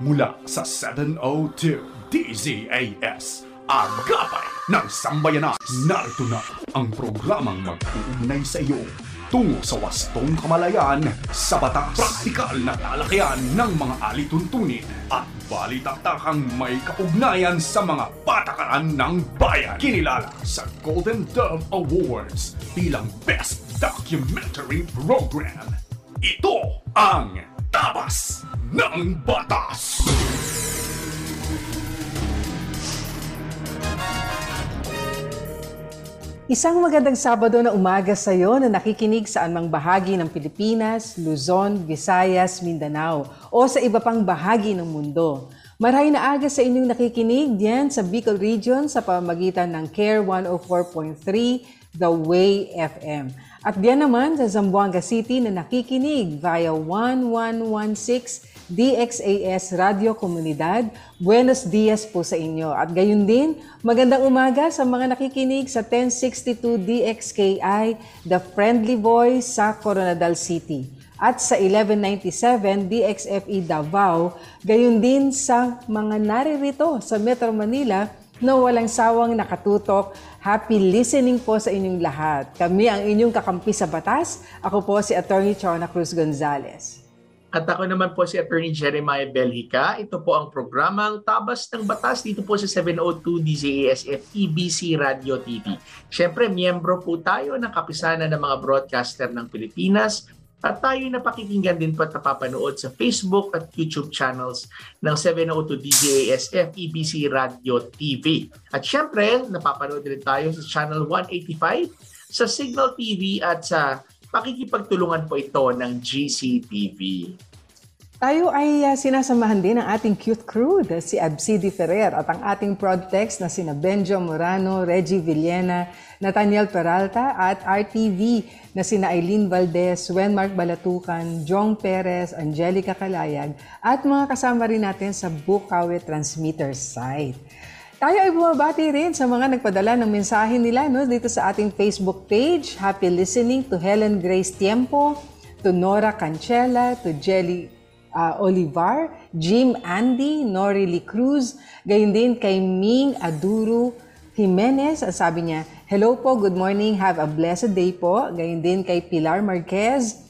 mula sa 702 DZAS. Ang gabay ng sambayanan. Narito na ang programang mag-uugnay sa iyo tungo sa wastong kamalayan sa batas. Praktikal na talakayan ng mga alituntunin at balitaktakang may kaugnayan sa mga patakaran ng bayan. Kinilala sa Golden Dove Awards bilang Best Documentary Program. Ito ang Tabas ng Batas! Isang magandang Sabado na umaga sa iyo na nakikinig sa anumang bahagi ng Pilipinas, Luzon, Visayas, Mindanao o sa iba pang bahagi ng mundo. Maray na aga sa inyong nakikinig diyan sa Bicol Region sa pamagitan ng CARE 104.3 The Way FM. At diyan naman sa Zamboanga City na nakikinig via 1116 DXAS Radio Komunidad. Buenos dias po sa inyo. At gayon din, magandang umaga sa mga nakikinig sa 1062 DXKI, The Friendly Voice sa Coronadal City. At sa 1197 DXFE Davao, gayon din sa mga naririto sa Metro Manila na walang sawang nakatutok. Happy listening po sa inyong lahat. Kami ang inyong kakampi sa batas. Ako po si Attorney Chona Cruz Gonzalez. At ako naman po si Attorney Jeremiah Belica. Ito po ang programang Tabas ng Batas dito po sa 702 DZASF EBC Radio TV. Siyempre, miyembro po tayo ng Kapisanan ng mga Broadcaster ng Pilipinas at tayo na din po at napapanood sa Facebook at YouTube channels ng 702 DJASF EBC Radio TV. At syempre, napapanood din tayo sa channel 185 sa Signal TV at sa pakikipagtulungan po ito ng GCTV. Tayo ay uh, sinasamahan din ng ating cute crew, si Absidi Ferrer at ang ating prod text na sina Benjo Murano, Reggie Villena, Nathaniel Peralta at RTV na sina Eileen Valdez, Wenmark Balatukan, Jong Perez, Angelica Kalayag at mga kasama rin natin sa Bukawi Transmitter site. Tayo ay bumabati rin sa mga nagpadala ng mensahe nila no, dito sa ating Facebook page. Happy listening to Helen Grace Tiempo, to Nora Cancela, to Jelly uh, Olivar, Jim Andy, Nori Lee Cruz, gayon din kay Ming Aduru Jimenez, ang sabi niya, Hello po, good morning. Have a blessed day po. Gayun din kay Pilar Marquez.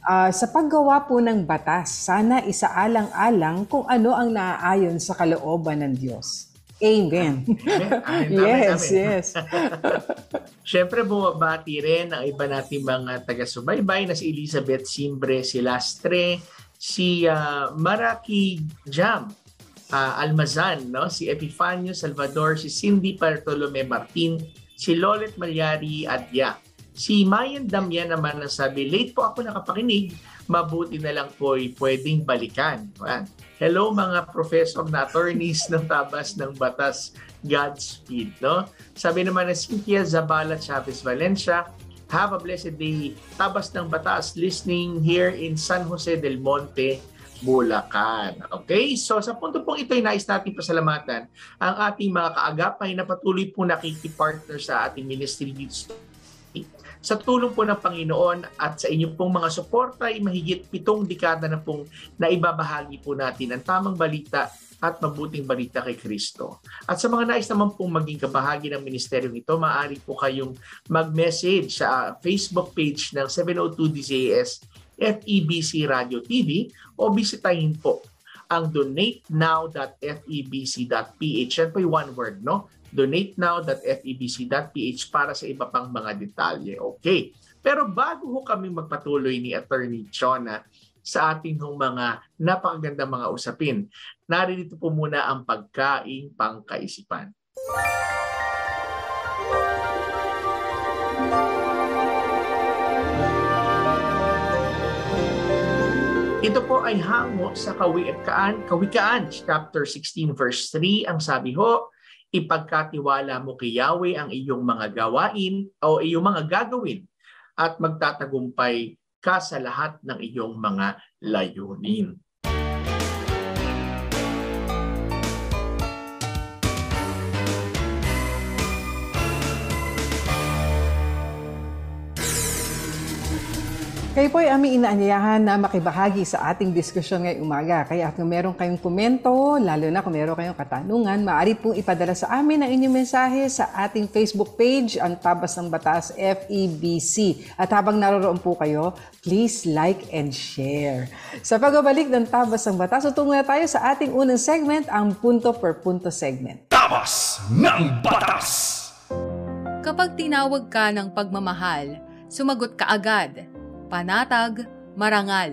Uh, sa paggawa po ng batas, sana isaalang-alang kung ano ang naaayon sa kalooban ng Diyos. Amen. Amen. yes, yes. Siyempre, bumabati rin ang iba nating mga taga-subaybay na si Elizabeth Simbre, si Lastre, si uh, Maraki Jam, uh, Almazan, no? si Epifanio Salvador, si Cindy Bartolome Martin, si Lolet Malyari Adya. Si Mayan Damian naman ang sabi, late po ako nakapakinig, mabuti na lang po ay pwedeng balikan. Hello mga professor na attorneys ng tabas ng batas, Godspeed. No? Sabi naman na Cynthia Zabala Chavez Valencia, Have a blessed day. Tabas ng batas listening here in San Jose del Monte, Bulacan. Okay? So sa punto pong ito ay nais natin pasalamatan ang ating mga kaagapay na patuloy po nakikipartner sa ating ministry dito sa tulong po ng Panginoon at sa inyong pong mga suporta ay mahigit pitong dekada na pong naibabahagi po natin ang tamang balita at mabuting balita kay Kristo. At sa mga nais naman pong maging kabahagi ng ministeryong ito, maaari po kayong mag-message sa Facebook page ng 702 DCAS FEBC Radio TV o bisitahin po ang donatenow.febc.ph. Yan po yung one word, no? donatenow.febc.ph para sa iba pang mga detalye. Okay. Pero bago ho kami magpatuloy ni Attorney Chona sa ating mga napakaganda mga usapin, narinito po muna ang pagkain pangkaisipan. Music Ito po ay hango sa Kawikaan, Kawikaan chapter 16 verse 3 ang sabi ho, ipagkatiwala mo kay Yahweh ang iyong mga gawain o iyong mga gagawin at magtatagumpay ka sa lahat ng iyong mga layunin. Kayo po ay aming inaanyayahan na makibahagi sa ating diskusyon ngayong umaga. Kaya kung meron kayong komento, lalo na kung meron kayong katanungan, maaari pong ipadala sa amin ang inyong mensahe sa ating Facebook page, ang Tabas ng Batas, FEBC. At habang naroroon po kayo, please like and share. Sa pagbabalik ng Tabas ng Batas, tutungo na tayo sa ating unang segment, ang Punto per Punto segment. Tabas ng Batas! Kapag tinawag ka ng pagmamahal, sumagot ka agad – panatag, marangal.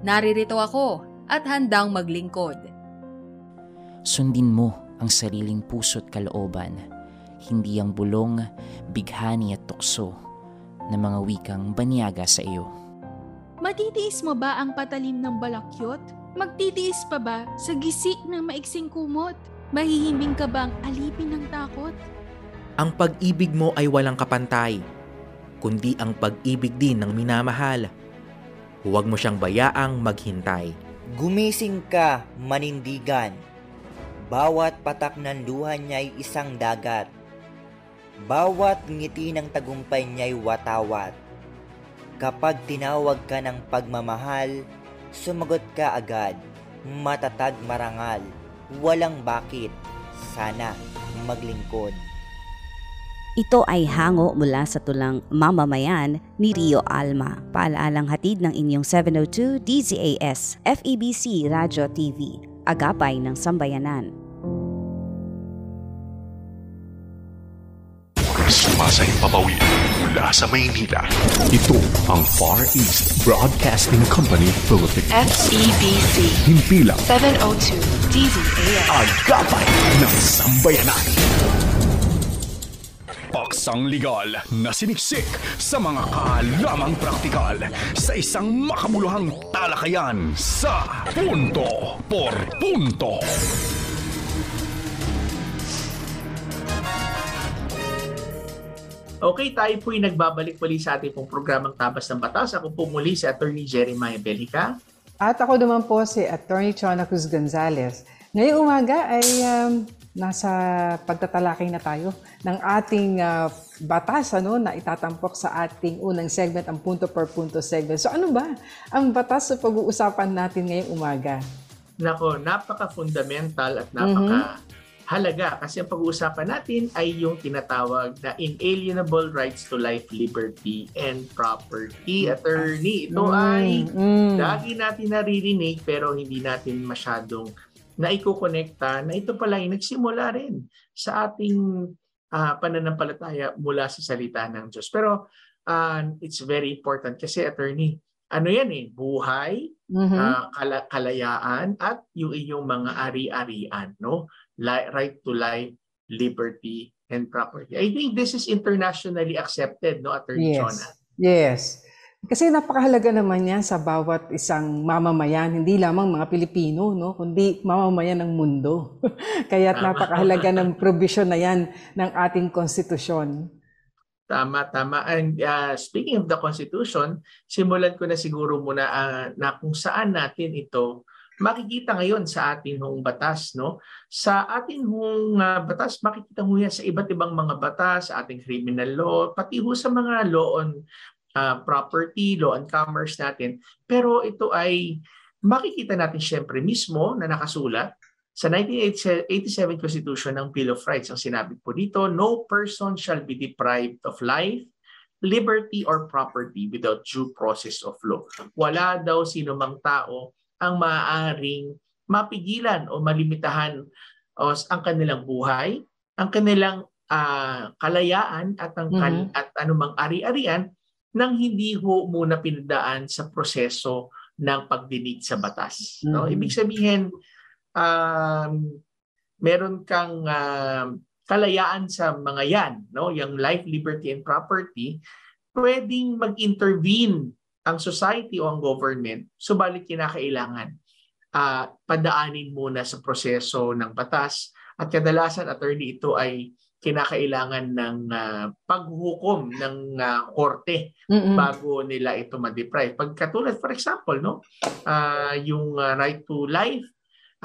Naririto ako at handang maglingkod. Sundin mo ang sariling puso't kalooban, hindi ang bulong, bighani at tukso na mga wikang banyaga sa iyo. Matitiis mo ba ang patalim ng balakyot? Magtitiis pa ba sa gisik ng maiksing kumot? Mahihimbing ka bang alipin ng takot? Ang pag-ibig mo ay walang kapantay, kundi ang pag-ibig din ng minamahal. Huwag mo siyang bayaang maghintay. Gumising ka, manindigan. Bawat patak ng luha niya'y isang dagat. Bawat ngiti ng tagumpay niya'y watawat. Kapag tinawag ka ng pagmamahal, sumagot ka agad, matatag marangal, walang bakit, sana maglingkod. Ito ay hango mula sa tulang mamamayan ni Rio Alma. Paalaalang hatid ng inyong 702 DZAS FEBC Radyo TV. Agapay ng Sambayanan. Sumasay papawi mula sa Maynila. Ito ang Far East Broadcasting Company Philippines. FEBC. Himpilang 702 DZAS. Agapay ng Sambayanan paksang legal na siniksik sa mga kaalamang praktikal sa isang makabuluhang talakayan sa Punto por Punto. Okay, tayo po'y nagbabalik muli sa ating pong programang Tabas ng Batas. Ako po muli si Attorney Jeremiah Belica. At ako naman po si Attorney Chona Cruz Gonzalez. Ngayong umaga ay um, nasa pagtatalakay na tayo ng ating uh, batas ano na itatampok sa ating unang segment ang punto per punto segment. So ano ba ang batas sa pag-uusapan natin ngayong umaga? Nako, napaka-fundamental at mhm. napaka mm-hmm halaga kasi ang pag-uusapan natin ay yung tinatawag na inalienable rights to life, liberty, and property. Attorney, ito mm, ay mm. lagi natin naririnig pero hindi natin masyadong na ikukonekta na ito pala ay nagsimula rin sa ating uh, pananampalataya mula sa salita ng Diyos. Pero uh, it's very important kasi attorney, ano yan eh, buhay, mm-hmm. uh, ah, kal- kalayaan at yung iyong mga ari-arian, no? right to life, liberty and property. I think this is internationally accepted, no, Attorney yes. Jonah? Yes. Kasi napakahalaga naman yan sa bawat isang mamamayan, hindi lamang mga Pilipino, no? kundi mamamayan ng mundo. Kaya napakahalaga ng provision na yan ng ating konstitusyon. Tama, tama. And uh, speaking of the Constitution, simulan ko na siguro muna uh, na kung saan natin ito makikita ngayon sa ating hong batas no sa ating hong uh, batas makikita ho yan sa iba't ibang mga batas sa ating criminal law pati ho sa mga law on uh, property, law and commerce natin. Pero ito ay makikita natin siyempre mismo na nakasulat sa 1987 Constitution ng Bill of Rights, ang sinabi po dito, no person shall be deprived of life, liberty, or property without due process of law. Wala daw sino mang tao ang maaaring mapigilan o malimitahan os, ang kanilang buhay, ang kanilang uh, kalayaan at ang mm-hmm. at anumang ari-arian nang hindi ho muna pinadaan sa proseso ng pagdinig sa batas. No? Mm-hmm. Ibig sabihin, um, meron kang uh, kalayaan sa mga yan, no? yung life, liberty, and property, pwedeng mag-intervene ang society o ang government, subalit kinakailangan uh, padaanin muna sa proseso ng batas. At kadalasan, attorney, ito ay kinakailangan ng uh, paghukom ng uh, korte Mm-mm. bago nila ito ma-deprive. Pagkatulad for example, no, uh, yung uh, right to life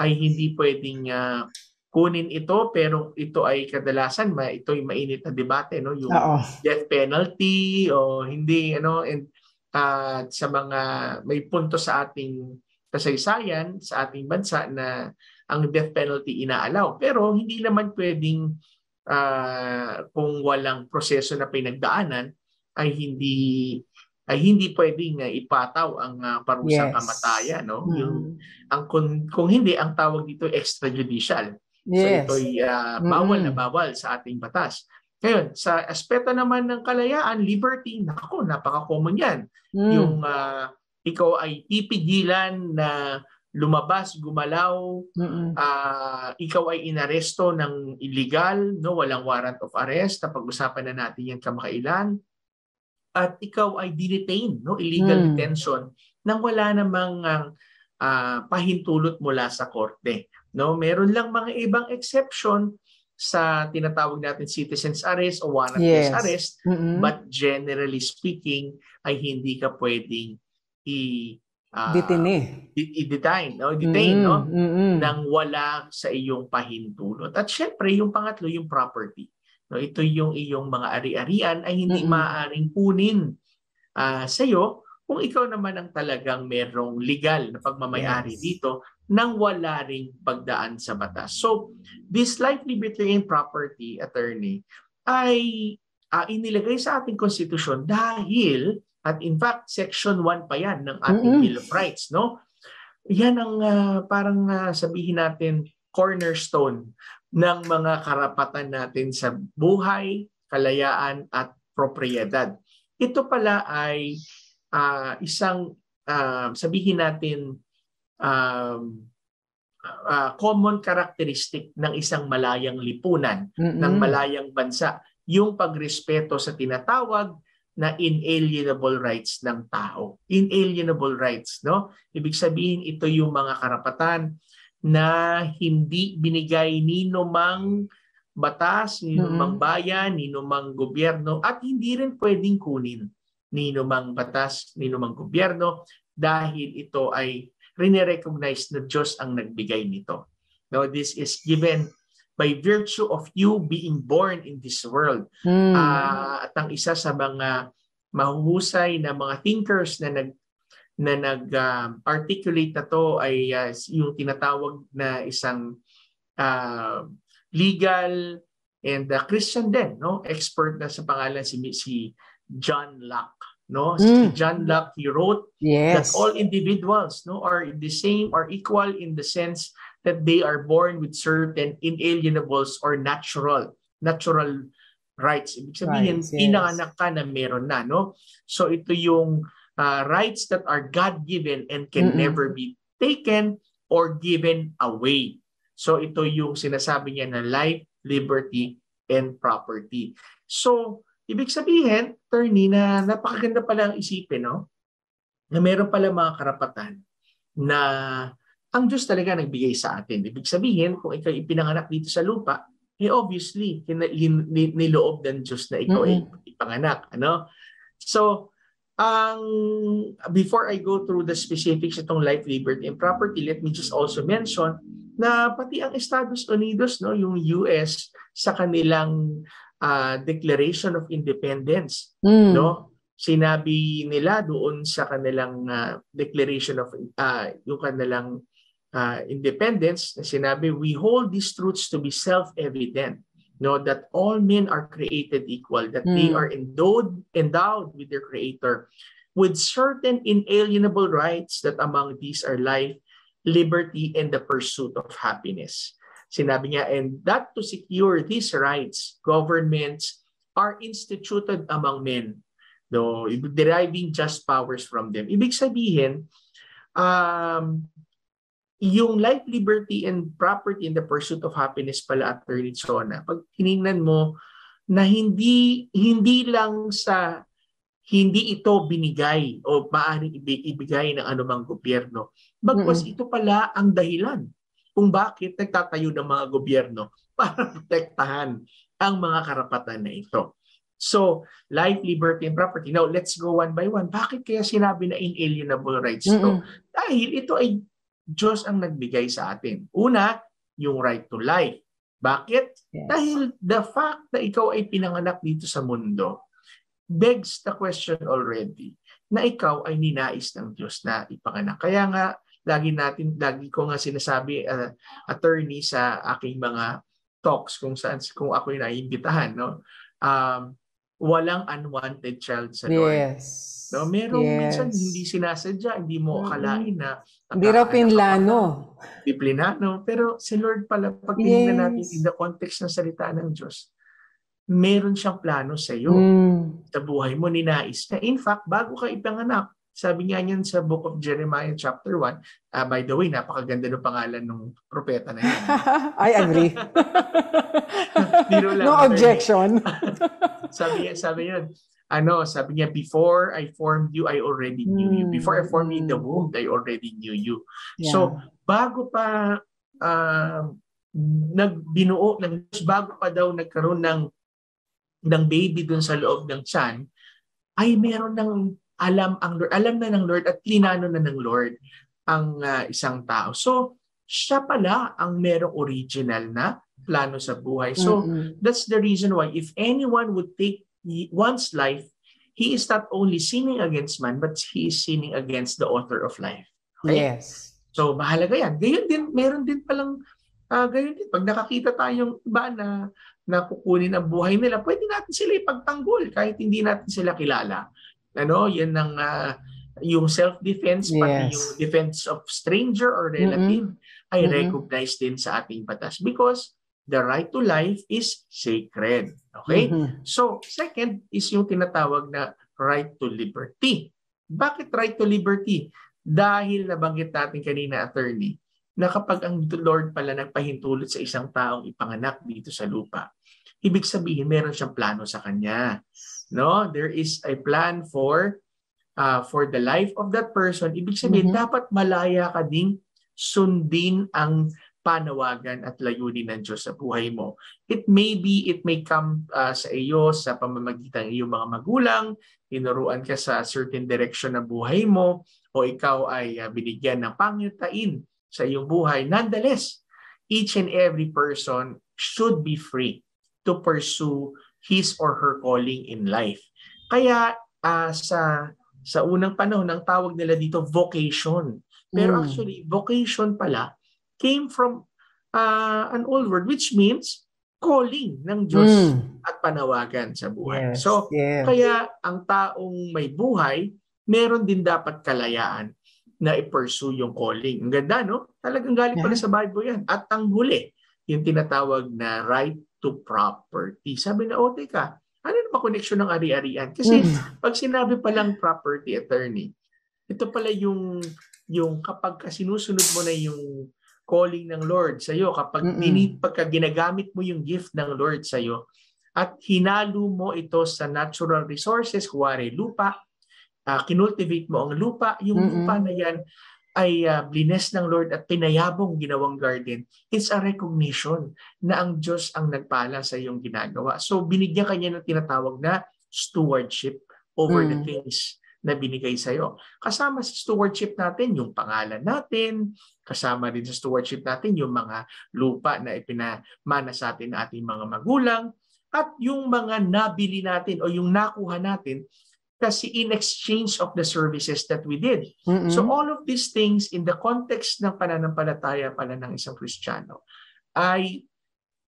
ay hindi pwedeng uh, kunin ito pero ito ay kadalasan ma, ito ay mainit na debate no yung Uh-oh. death penalty o hindi ano and uh, sa mga may punto sa ating kasaysayan sa ating bansa na ang death penalty inaalaw pero hindi naman pwedeng uh, kung walang proseso na pinagdaanan ay hindi ay hindi pwedeng uh, ipataw ang uh, parusang yes. kamatayan no hmm. yung ang kung, kung hindi ang tawag dito extrajudicial yes. so ito ay uh, bawal mm-hmm. na bawal sa ating batas ngayon sa aspeto naman ng kalayaan liberty nako napaka-common yan hmm. yung uh, ikaw ay pipigilan na uh, lumabas, gumalaw, mm uh, ikaw ay inaresto ng illegal, no, walang warrant of arrest, napag-usapan na natin yan kamakailan, at ikaw ay detained, no, illegal mm. detention, nang wala namang uh, pahintulot mula sa korte. No, meron lang mga ibang exception sa tinatawag natin citizen's arrest o warrantless yes. arrest, mm-hmm. but generally speaking, ay hindi ka pwedeng i uh, ah, Ditini. Eh. i-detain, no? detain, mm, no? Mm-mm. nang wala sa iyong pahintulot. At syempre, yung pangatlo, yung property. No, ito yung iyong mga ari-arian ay hindi Mm-mm. maaaring kunin uh, ah, sa iyo kung ikaw naman ang talagang merong legal na pagmamayari yes. dito nang wala ring pagdaan sa batas. So, this likely betraying property attorney ay uh, inilagay sa ating konstitusyon dahil at in fact, Section 1 pa yan ng ating mm-hmm. Bill of Rights, no? Yan ang uh, parang uh, sabihin natin cornerstone ng mga karapatan natin sa buhay, kalayaan at propriedad. Ito pala ay uh, isang uh, sabihin natin um, uh, common characteristic ng isang malayang lipunan, mm-hmm. ng malayang bansa, yung pagrespeto sa tinatawag na inalienable rights ng tao. Inalienable rights, no? Ibig sabihin ito yung mga karapatan na hindi binigay ni mang batas, ni mang bayan, ni mang gobyerno at hindi rin pwedeng kunin ni mang batas, ni mang gobyerno dahil ito ay rinirecognize na Diyos ang nagbigay nito. No, this is given by virtue of you being born in this world. Mm. Uh, at ang isa sa mga mahuhusay na mga thinkers na nag na nag-articulate um, na to ay uh, yung tinatawag na isang uh, legal and uh, Christian din, no? Expert na sa pangalan si si John Locke, no? Mm. Si hmm. John Locke he wrote yes. that all individuals, no, are the same or equal in the sense that they are born with certain inalienables or natural natural rights. Ibig sabihin, rights, yes. inaanak ka na meron na, no? So ito yung uh, rights that are God-given and can Mm-mm. never be taken or given away. So ito yung sinasabi niya na life, liberty, and property. So, ibig sabihin, attorney, na napakaganda pala ang isipin, no? Na meron pala mga karapatan na ang Diyos talaga nagbigay sa atin. Ibig sabihin, kung ikaw ipinanganak dito sa lupa, eh obviously, niloob ng Diyos na ikaw mm-hmm. ay ipanganak. Ano? So, ang um, before I go through the specifics itong life, liberty, and property, let me just also mention na pati ang Estados Unidos, no, yung US sa kanilang uh, Declaration of Independence, mm. no, sinabi nila doon sa kanilang uh, Declaration of uh, yung kanilang uh, independence sinabi, we hold these truths to be self-evident. No, that all men are created equal, that mm. they hmm. are endowed, endowed with their creator, with certain inalienable rights that among these are life, liberty, and the pursuit of happiness. Sinabi niya, and that to secure these rights, governments are instituted among men, though deriving just powers from them. Ibig sabihin, um, yung life, liberty, and property in the pursuit of happiness pala at Chona, pag tinignan mo na hindi hindi lang sa hindi ito binigay o maaaring ibigay ng anumang gobyerno. Bagwas mm-hmm. ito pala ang dahilan kung bakit nagtatayo ng mga gobyerno para protektahan ang mga karapatan na ito. So, life, liberty, and property. Now, let's go one by one. Bakit kaya sinabi na inalienable rights to? Mm-hmm. Dahil ito ay Diyos ang nagbigay sa atin. Una, yung right to life. Bakit? Yes. Dahil the fact na ikaw ay pinanganak dito sa mundo begs the question already na ikaw ay ninais ng Diyos na ipanganak. Kaya nga, lagi natin, lagi ko nga sinasabi uh, attorney sa aking mga talks kung saan kung ako yung naiimbitahan no um, walang unwanted child sa Lord. Yes. No, merong yes. minsan hindi sinasadya, hindi mo mm. akalain na hindi raw pinlano. Pero si Lord pala, pag yes. natin in the context ng salita ng Diyos, meron siyang plano sa iyo. Mm. Sa buhay mo, ninais na. In fact, bago ka ipanganak, sabi niya niyan sa book of Jeremiah chapter 1. Uh, ah, by the way, napakaganda ng pangalan ng propeta na yan. I agree. no objection. sabi niya, sabi niya, ano, sabi niya, before I formed you, I already knew you. Before I formed you in the hmm. womb, I already knew you. Yeah. So, bago pa uh, um, nagbinuo ng bago pa daw nagkaroon ng ng baby dun sa loob ng tiyan, ay meron ng alam ang Lord. Alam na ng Lord at linano na ng Lord ang uh, isang tao. So, siya pala ang merong original na plano sa buhay. So, mm-hmm. that's the reason why if anyone would take one's life, he is not only sinning against man, but he is sinning against the author of life. Right? Yes. So, mahalaga yan. Gayon din, meron din palang, uh, gayon din, pag nakakita tayong iba na nakukunin ang buhay nila, pwede natin sila ipagtanggol kahit hindi natin sila kilala. Ano, yan ang uh, yung self-defense, yes. pati yung defense of stranger or relative, mm-hmm. ay mm-hmm. recognized din sa ating batas. Because the right to life is sacred. Okay? Mm-hmm. So, second is yung tinatawag na right to liberty. Bakit right to liberty? Dahil nabanggit natin kanina, attorney, na kapag ang Lord pala nagpahintulot sa isang taong ipanganak dito sa lupa, ibig sabihin meron siyang plano sa kanya. No, there is a plan for uh, for the life of that person. Ibig sabihin mm-hmm. dapat malaya ka ding sundin ang panawagan at layunin ng Diyos sa buhay mo. It may be, it may come uh, sa iyo sa pamamagitan ng iyong mga magulang, tinuruan ka sa certain direction ng buhay mo, o ikaw ay uh, binigyan ng pangyutain sa iyong buhay. Nonetheless, each and every person should be free to pursue his or her calling in life. Kaya uh, sa sa unang panahon, ang tawag nila dito vocation. Pero mm. actually, vocation pala came from uh, an old word which means calling ng Diyos mm. at panawagan sa buhay. Yes, so, yes. kaya ang taong may buhay, meron din dapat kalayaan na i-pursue yung calling. Ang ganda, no? Talagang galing pala sa Bible yan. At ang huli, yung tinatawag na right to property. Sabi na, o oh, teka, ano naman connection ng ari-arian? Kasi mm. pag sinabi palang property attorney, ito pala yung yung kapag sinusunod mo na yung calling ng Lord sa iyo, kapag dinit pagka ginagamit mo yung gift ng Lord sa iyo at hinalo mo ito sa natural resources, kuwari lupa, uh, kinultivate mo ang lupa, yung Mm-mm. lupa na yan ay uh, blines ng Lord at pinayabong ginawang garden. It's a recognition na ang Diyos ang nagpala sa iyong ginagawa. So binigyan kanya ng tinatawag na stewardship over mm. the things na binigay sa iyo. Kasama sa stewardship natin yung pangalan natin, kasama din sa stewardship natin yung mga lupa na ipinamana sa atin ng ating mga magulang at yung mga nabili natin o yung nakuha natin kasi in exchange of the services that we did. Mm-hmm. So all of these things in the context ng pananampalataya pala ng isang Kristiyano ay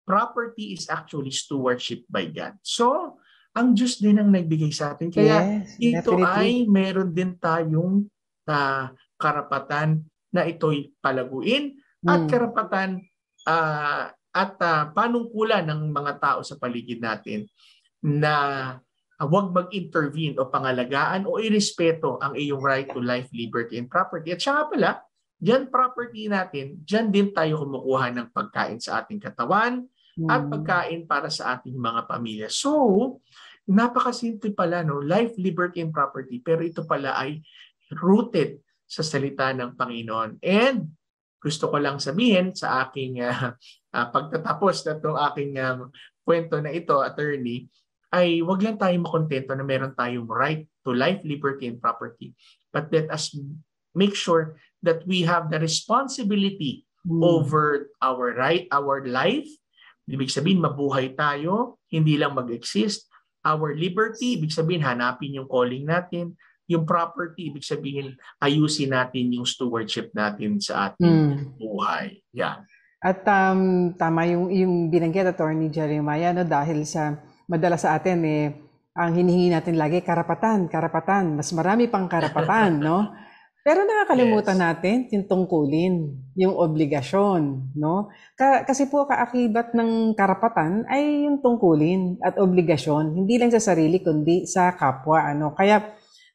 property is actually stewardship by God. So ang Diyos din ang nagbigay sa atin. Kaya yes, ito definitely. ay meron din tayong uh, karapatan na ito'y palaguin hmm. Ah, at karapatan uh, at uh, panungkulan ng mga tao sa paligid natin na uh, huwag mag-intervene o pangalagaan o irespeto ang iyong right to life, liberty, and property. At siya pala, dyan property natin, dyan din tayo kumukuha ng pagkain sa ating katawan hmm. at pagkain para sa ating mga pamilya. So, Napakasimple pala, no? Life, liberty, and property. Pero ito pala ay rooted sa salita ng Panginoon. And gusto ko lang sabihin sa aking uh, uh, pagtatapos na itong aking um, kwento na ito, attorney, ay huwag lang tayong makontento na meron tayong right to life, liberty, and property. But let us make sure that we have the responsibility mm. over our right, our life. Ibig sabihin, mabuhay tayo, hindi lang mag-exist, Our liberty, ibig sabihin hanapin yung calling natin. Yung property, ibig sabihin ayusin natin yung stewardship natin sa ating mm. buhay. Yan. At um, tama yung, yung binanggit attorney Jeremiah no, dahil sa madalas sa atin eh, ang hinihingi natin lagi karapatan, karapatan, mas marami pang karapatan, no? Pero nakakalimutan yes. natin yung tungkulin, yung obligasyon, no? Ka- kasi po kaakibat ng karapatan ay yung tungkulin at obligasyon, hindi lang sa sarili kundi sa kapwa, ano? Kaya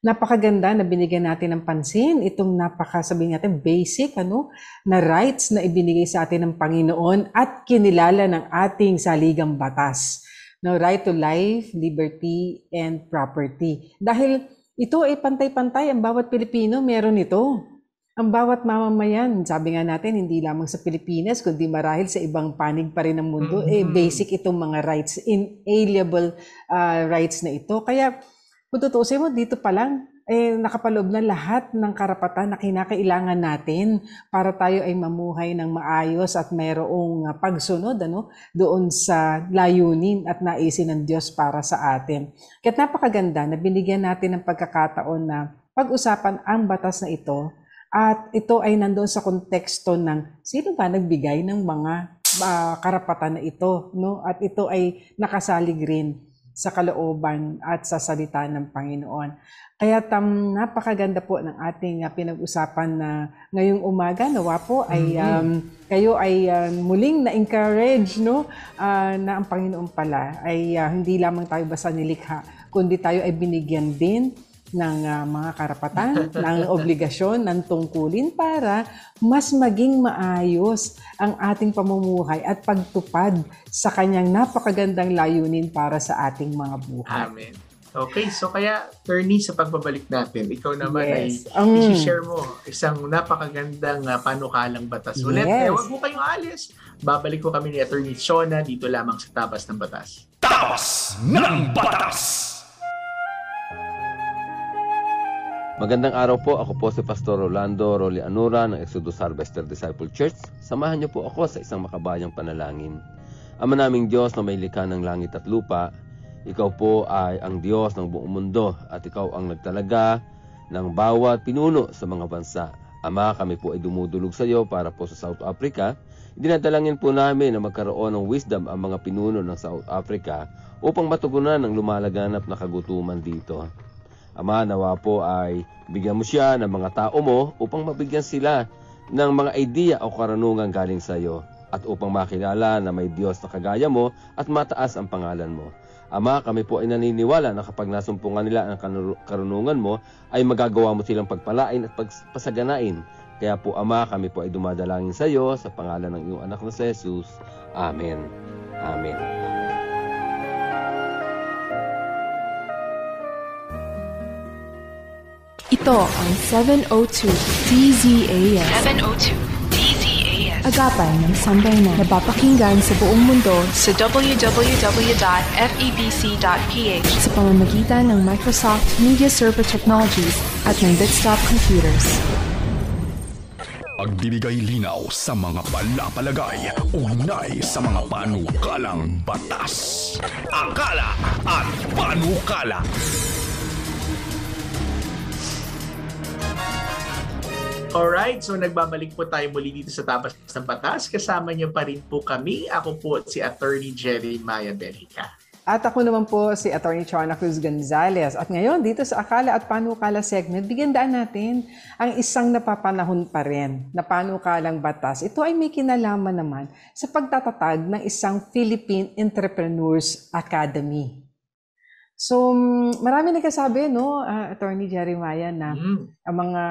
napakaganda na binigyan natin ng pansin itong napakasabi natin basic ano na rights na ibinigay sa atin ng Panginoon at kinilala ng ating saligang batas no right to life liberty and property dahil ito ay pantay-pantay ang bawat Pilipino meron ito. Ang bawat mamamayan, sabi nga natin, hindi lamang sa Pilipinas, kundi marahil sa ibang panig pa rin ng mundo, eh, mm-hmm. eh basic itong mga rights, inalienable uh, rights na ito. Kaya kung tutusin mo, dito pa lang, eh, nakapaloob na lahat ng karapatan na kinakailangan natin para tayo ay mamuhay ng maayos at mayroong ah, pagsunod ano, doon sa layunin at naisin ng Diyos para sa atin. Kaya't napakaganda na binigyan natin ng pagkakataon na pag-usapan ang batas na ito at ito ay nandoon sa konteksto ng sino ba nagbigay ng mga uh, karapatan na ito no at ito ay nakasalig rin sa kalooban at sa salita ng Panginoon. Kaya tam, napakaganda po ng ating uh, pinag-usapan na ngayong umaga. Nawa po ay mm-hmm. um, kayo ay uh, muling na-encourage no, uh, na ang Panginoon pala ay uh, hindi lamang tayo basta nilikha, kundi tayo ay binigyan din ng uh, mga karapatan, ng obligasyon, ng tungkulin para mas maging maayos ang ating pamumuhay at pagtupad sa kanyang napakagandang layunin para sa ating mga buhay. Amen. Okay, so kaya, Terni, sa pagbabalik natin, ikaw naman yes. ay um, mm. isi-share mo isang napakagandang uh, panukalang batas. Yes. Ulit, eh, huwag mo kayong alis. Babalik ko kami ni Attorney Shona dito lamang sa Tabas ng Batas. Tabas ng Batas! Magandang araw po. Ako po si Pastor Rolando Roli Anura ng Exodus Harvester Disciple Church. Samahan niyo po ako sa isang makabayang panalangin. Ama naming Diyos na may likha ng langit at lupa, ikaw po ay ang Diyos ng buong mundo at ikaw ang nagtalaga ng bawat pinuno sa mga bansa. Ama, kami po ay dumudulog sa iyo para po sa South Africa. Dinadalangin po namin na magkaroon ng wisdom ang mga pinuno ng South Africa upang matugunan ang lumalaganap na kagutuman dito. Ama, nawa po ay bigyan mo siya ng mga tao mo upang mabigyan sila ng mga ideya o karanungan galing sa iyo at upang makilala na may Diyos na kagaya mo at mataas ang pangalan mo. Ama, kami po ay naniniwala na kapag nasumpungan nila ang karunungan mo, ay magagawa mo silang pagpalain at pagpasaganain. Kaya po, Ama, kami po ay dumadalangin sa iyo sa pangalan ng iyong anak na si Jesus. Amen. Amen. Ito ang 702 DZAS. 702 DZAS. Agapay ng sambay na napapakinggan sa buong mundo sa www.febc.ph sa pamamagitan ng Microsoft Media Server Technologies at ng desktop computers. Pagbibigay linaw sa mga palapalagay, ugnay sa mga panukalang batas. Akala at panukala. Alright, so nagbabalik po tayo muli dito sa Tapas ng Batas. Kasama niyo pa rin po kami. Ako po si Attorney Jerry Maya Berica. At ako naman po si Attorney Chona Cruz Gonzalez. At ngayon, dito sa Akala at Panukala segment, bigandaan natin ang isang napapanahon pa rin na panukalang batas. Ito ay may kinalaman naman sa pagtatatag ng isang Philippine Entrepreneurs Academy. So, marami nagkasabi, no, uh, Attorney Jeremiah, na mm. ang mga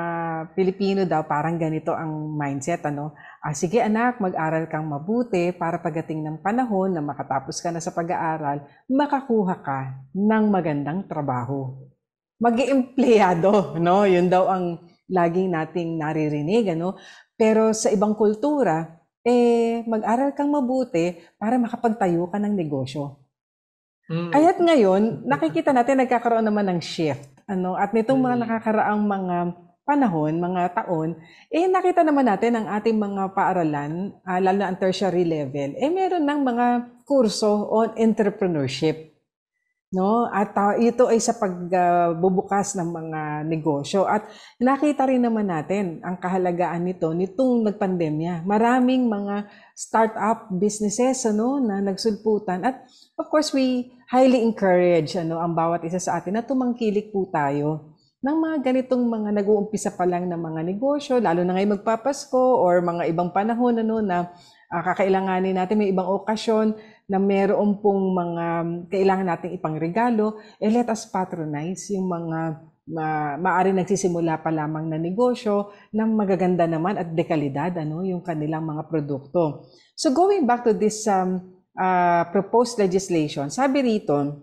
Pilipino daw parang ganito ang mindset, ano. Ah, sige anak, mag-aral kang mabuti para pagdating ng panahon na makatapos ka na sa pag-aaral, makakuha ka ng magandang trabaho. mag empleyado no? Yun daw ang laging nating naririnig, ano. Pero sa ibang kultura, eh, mag-aral kang mabuti para makapagtayo ka ng negosyo Mm. ngayon, nakikita natin nagkakaroon naman ng shift. Ano? At nitong mga mm. nakakaraang mga panahon, mga taon, eh nakita naman natin ang ating mga paaralan, uh, lalo na ang tertiary level, eh meron ng mga kurso on entrepreneurship. No? At uh, ito ay sa pagbubukas ah, uh, ng mga negosyo. At nakita rin naman natin ang kahalagaan nito nitong nagpandemya. Maraming mga startup businesses ano, na nagsulputan. At of course, we highly encourage ano, ang bawat isa sa atin na tumangkilik po tayo ng mga ganitong mga nag-uumpisa pa lang ng mga negosyo, lalo na ngayon magpapasko or mga ibang panahon ano, na uh, kakailanganin natin, may ibang okasyon na meron pong mga kailangan nating ipangregalo, eh let us patronize yung mga ma, maari nagsisimula pa lamang na negosyo ng magaganda naman at dekalidad ano yung kanilang mga produkto. So going back to this um, uh, proposed legislation, sabi rito,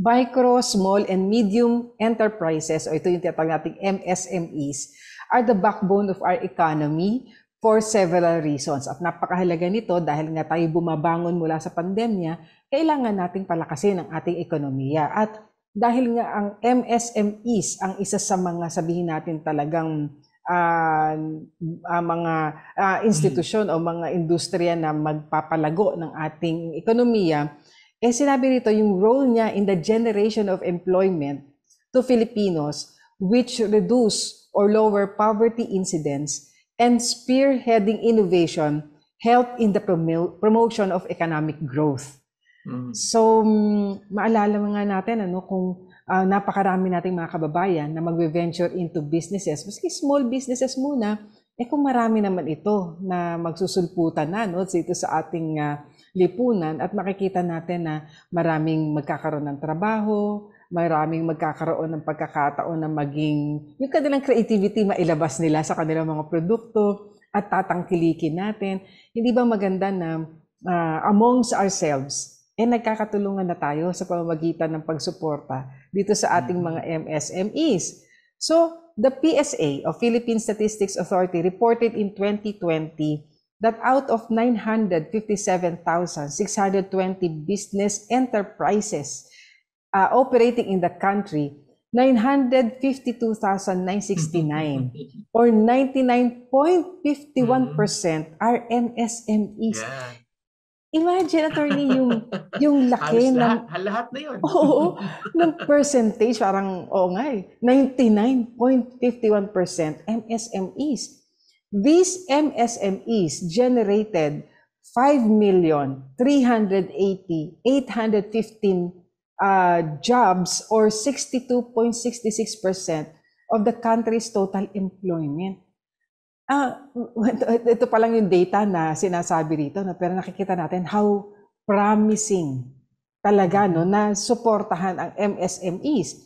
micro, small, and medium enterprises, o ito yung tinatawag nating MSMEs, are the backbone of our economy for several reasons. At napakahalaga nito dahil nga tayo bumabangon mula sa pandemya, kailangan nating palakasin ang ating ekonomiya. At dahil nga ang MSMEs ang isa sa mga sabihin natin talagang uh, uh, mga uh, institusyon mm-hmm. o mga industriya na magpapalago ng ating ekonomiya, eh sinabi rito yung role niya in the generation of employment to Filipinos which reduce or lower poverty incidence and spearheading innovation help in the promotion of economic growth. Mm-hmm. So, mm, maalala nga natin ano kung uh, napakarami nating mga kababayan na mag venture into businesses, maski small businesses muna, eh kung marami naman ito na magsusulputan na no, dito sa ating uh, lipunan at makikita natin na maraming magkakaroon ng trabaho, maraming magkakaroon ng pagkakataon na maging yung kanilang creativity mailabas nila sa kanilang mga produkto at tatangkilikin natin. Hindi ba maganda na uh, amongst ourselves, eh nagkakatulungan na tayo sa pamamagitan ng pagsuporta dito sa ating mm-hmm. mga MSMEs. So, the PSA of Philippine Statistics Authority reported in 2020 that out of 957,620 business enterprises uh, operating in the country, 952,969 mm-hmm. or 99.51% mm-hmm. are MSMEs. Yeah. Imagine, attorney, yung, yung laki Halos ng... Lahat, lahat na yun. oo, ng percentage, parang, oo nga eh, 99.51% MSMEs. These MSMEs generated 5,380,815 uh, jobs or 62.66% of the country's total employment. Ah, ito pa lang yung data na sinasabi rito, no? pero nakikita natin how promising talaga no, na suportahan ang MSMEs.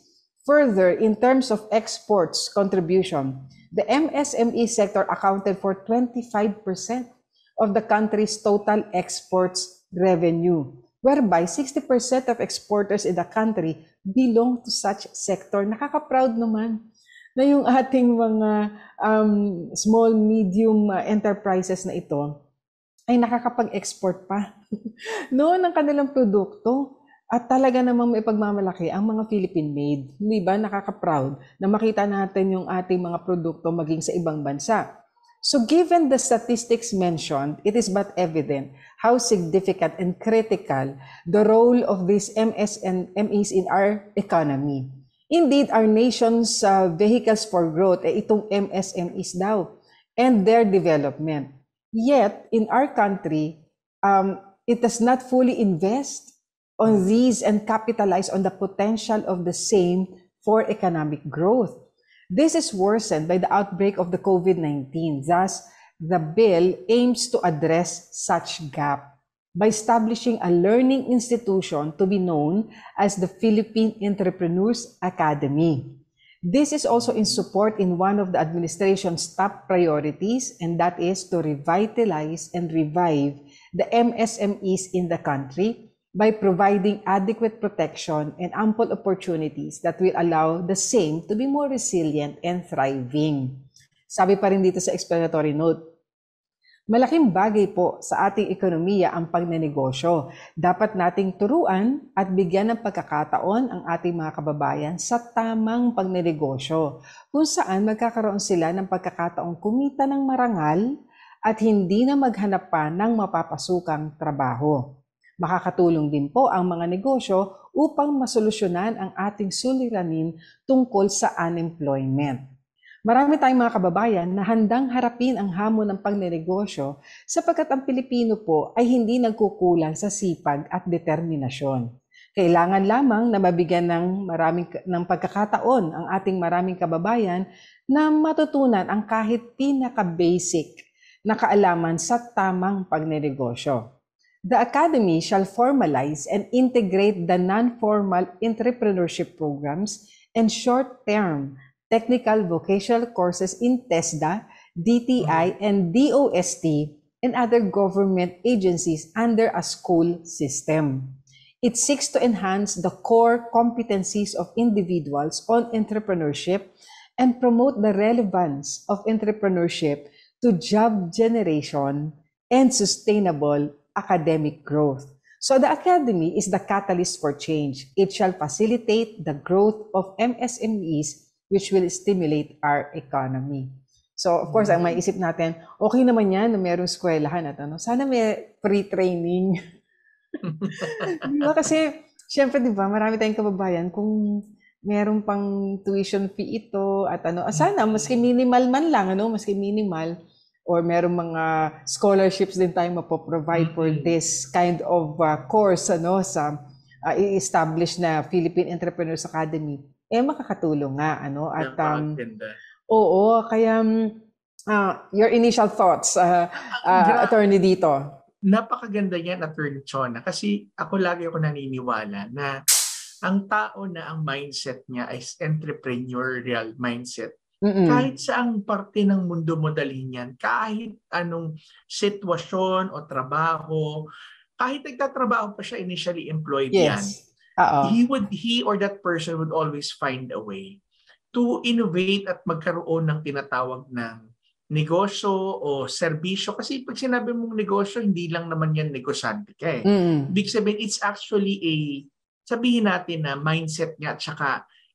Further, in terms of exports contribution, the MSME sector accounted for 25% of the country's total exports revenue, whereby 60% of exporters in the country belong to such sector. Nakaka-proud naman na yung ating mga um, small, medium uh, enterprises na ito ay nakakapag-export pa no, ng kanilang produkto. At talaga namang may pagmamalaki ang mga Philippine-made. Di ba? Nakaka-proud na makita natin yung ating mga produkto maging sa ibang bansa. So given the statistics mentioned, it is but evident how significant and critical the role of these MSMEs in our economy. Indeed, our nation's uh, vehicles for growth, eh, itong MSMEs daw and their development. Yet, in our country, um, it does not fully invest on these and capitalize on the potential of the same for economic growth. This is worsened by the outbreak of the COVID-19. Thus, the bill aims to address such gap by establishing a learning institution to be known as the Philippine Entrepreneurs Academy. This is also in support in one of the administration's top priorities, and that is to revitalize and revive the MSMEs in the country by providing adequate protection and ample opportunities that will allow the same to be more resilient and thriving. Sabi pa rin dito sa explanatory note, Malaking bagay po sa ating ekonomiya ang pagnenegosyo. Dapat nating turuan at bigyan ng pagkakataon ang ating mga kababayan sa tamang pagnenegosyo, kung saan magkakaroon sila ng pagkakataong kumita ng marangal at hindi na maghanap pa ng mapapasukang trabaho. Makakatulong din po ang mga negosyo upang masolusyonan ang ating suliranin tungkol sa unemployment. Marami tayong mga kababayan na handang harapin ang hamon ng pagnenegosyo sapagkat ang Pilipino po ay hindi nagkukulang sa sipag at determinasyon. Kailangan lamang na mabigyan ng, maraming, ng pagkakataon ang ating maraming kababayan na matutunan ang kahit pinaka-basic na kaalaman sa tamang pagnenegosyo. The Academy shall formalize and integrate the non-formal entrepreneurship programs and short-term technical vocational courses in TESDA, DTI, mm-hmm. and DOST, and other government agencies under a school system. It seeks to enhance the core competencies of individuals on entrepreneurship and promote the relevance of entrepreneurship to job generation and sustainable academic growth. So the Academy is the catalyst for change. It shall facilitate the growth of MSMEs which will stimulate our economy. So, of course, mm-hmm. ang maiisip natin, okay naman yan na merong skwelahan at ano, sana may free training. di ba? Kasi, syempre, di ba, marami tayong kababayan kung meron pang tuition fee ito at ano, ah, sana, mm-hmm. maski minimal man lang, ano, maski minimal, or meron mga scholarships din tayong mapoprovide mm-hmm. for this kind of uh, course, ano, sa uh, i-establish na Philippine Entrepreneurs Academy eh makakatulong nga ano at um, oo kaya uh, your initial thoughts uh, uh, attorney dito napakaganda niyan attorney Chona kasi ako lagi ako naniniwala na ang tao na ang mindset niya ay entrepreneurial mindset Mm-mm. Kahit saang parte ng mundo mo dalhin yan, kahit anong sitwasyon o trabaho, kahit nagtatrabaho pa siya initially employed yes. yan, Uh-oh. He would he or that person would always find a way to innovate at magkaroon ng tinatawag ng negosyo o serbisyo kasi pag sinabi mong negosyo hindi lang naman yan negosyante ka eh. Mm. Big sabihin it's actually a sabihin natin na mindset nga at saka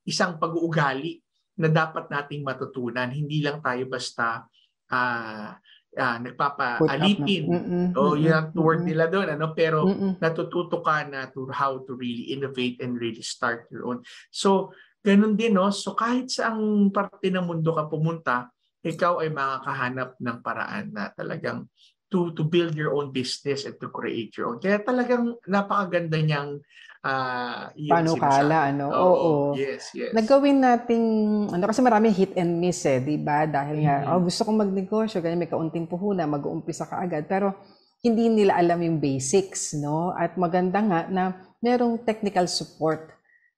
isang pag-uugali na dapat nating matutunan. Hindi lang tayo basta uh, uh, nagpapaalipin. Mm-mm, oh, mm-mm, yun ang word nila doon. Ano? Pero mm-mm. natututo ka na to how to really innovate and really start your own. So, ganun din. No? So, kahit sa saang parte ng mundo ka pumunta, ikaw ay makakahanap ng paraan na talagang to to build your own business and to create your own. Kaya talagang napakaganda niyang Ah, uh, panukala, ano? Oo, oo. Yes, yes. Nagawin nating, ano, kasi marami hit and miss eh, di ba? Dahil nga, mm-hmm. oh, gusto kong magnegosyo, ganyan, may kaunting puhuna, mag-uumpisa ka agad. Pero hindi nila alam yung basics, no? At maganda nga na merong technical support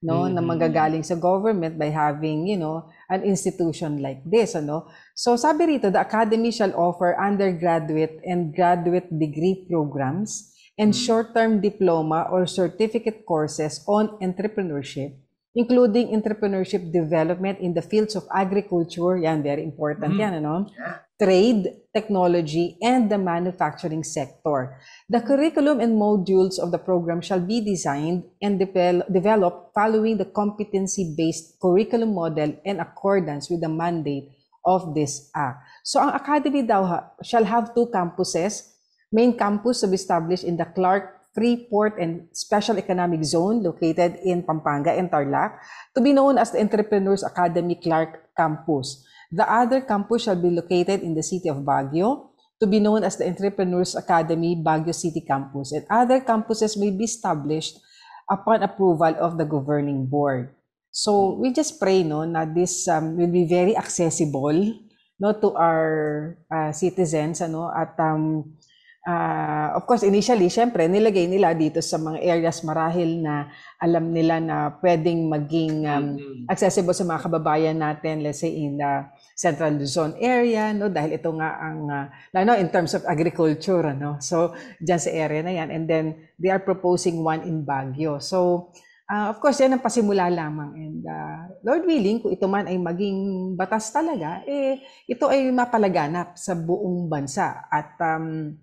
no mm-hmm. na manggagaling sa government by having you know an institution like this ano so sabi rito the academy shall offer undergraduate and graduate degree programs and mm. short-term diploma or certificate courses on entrepreneurship, including entrepreneurship development in the fields of agriculture, yan, very important mm-hmm. yan, ano? Yeah. trade, technology, and the manufacturing sector. The curriculum and modules of the program shall be designed and devel- developed following the competency-based curriculum model in accordance with the mandate of this act. So ang academy daw ha, shall have two campuses, main campus to be established in the Clark Freeport and Special Economic Zone located in Pampanga and Tarlac to be known as the Entrepreneurs Academy Clark Campus. The other campus shall be located in the city of Baguio to be known as the Entrepreneurs Academy Baguio City Campus and other campuses may be established upon approval of the governing board. So we just pray no na this um, will be very accessible no to our uh, citizens ano at um, uh, of course, initially, syempre, nilagay nila dito sa mga areas marahil na alam nila na pwedeng maging um, mm-hmm. accessible sa mga kababayan natin, let's say in the Central Luzon area, no? dahil ito nga ang, uh, ah, lalo in terms of agriculture, no? so dyan sa area na yan. And then, they are proposing one in Baguio. So, Uh, of course, yan ang pasimula lamang. And uh, Lord willing, kung ito man ay maging batas talaga, eh, ito ay mapalaganap sa buong bansa. At um,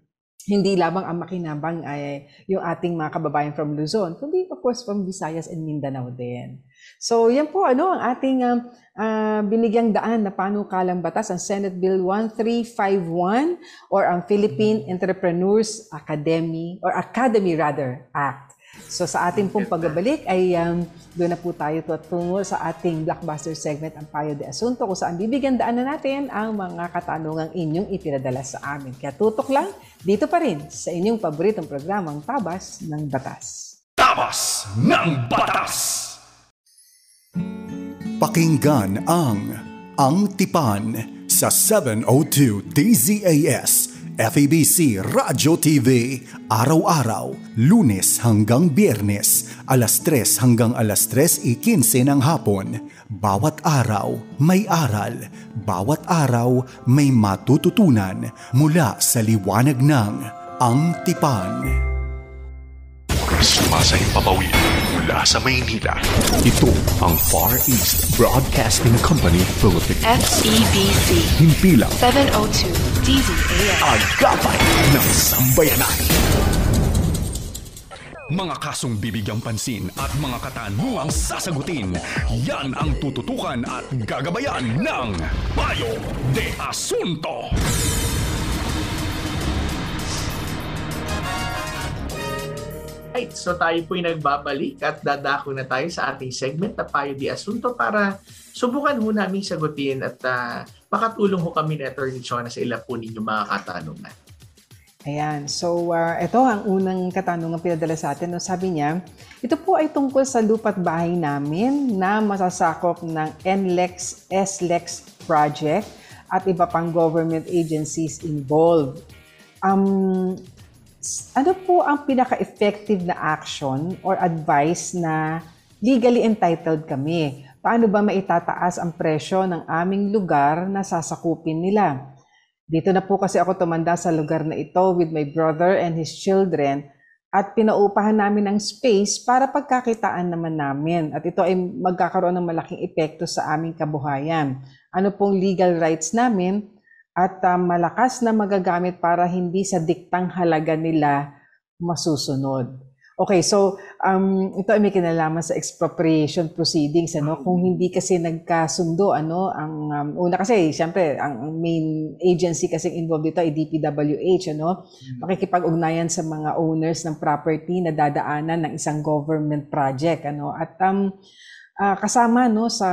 hindi lamang ang makinabang ay yung ating mga kababayan from Luzon, kundi of course from Visayas and Mindanao din. So yan po ano ang ating um, uh, binigyang daan na panukalang batas, ang Senate Bill 1351 or ang Philippine Entrepreneurs Academy or Academy rather Act. So sa ating pong pagbabalik ay um, doon na po tayo tungo sa ating blockbuster segment ang Payo de Asunto kung saan bibigyan na natin ang mga katanungang inyong ipinadala sa amin. Kaya tutok lang dito pa rin sa inyong paboritong programang Tabas ng Batas. Tabas ng Batas! Pakinggan ang Ang Tipan sa 702 DZAS FEBC Radio TV araw-araw, lunes hanggang biyernes, alas 3 hanggang alas 3.15 e ng hapon. Bawat araw may aral, bawat araw may matututunan mula sa liwanag ng Ang Tipan. Sumasahing papawin Mula sa Maynila, ito ang Far East Broadcasting Company Philippines. FEBC. Himpilang 702 DZAM. Agapay ng Sambayanan. Mga kasong bibigyang pansin at mga katanungang sasagutin. Yan ang tututukan at gagabayan ng Bayo de Asunto. Alright, so tayo po'y nagbabalik at dadako na tayo sa ating segment na Payo di Asunto para subukan ho namin sagutin at uh, makatulong ho kami ni Atty. Chona sa ilan po ninyo mga katanungan. Ayan. So, uh, ah, ito ang unang katanungan pinadala sa atin. No, sabi niya, ito po ay tungkol sa lupat bahay namin na masasakop ng NLEX, SLEX project at iba pang government agencies involved. Um, ano po ang pinaka-effective na action or advice na legally entitled kami? Paano ba maitataas ang presyo ng aming lugar na sasakupin nila? Dito na po kasi ako tumanda sa lugar na ito with my brother and his children at pinaupahan namin ng space para pagkakitaan naman namin. At ito ay magkakaroon ng malaking epekto sa aming kabuhayan. Ano pong legal rights namin at uh, malakas na magagamit para hindi sa diktang halaga nila masusunod. Okay, so um, ito ay may kinalaman sa expropriation proceedings ano kung hindi kasi nagkasundo ano ang um, una kasi siyempre ang main agency kasi involved dito ay DPWH ano hmm. makikipag-ugnayan sa mga owners ng property na dadaanan ng isang government project ano at um, uh, kasama no sa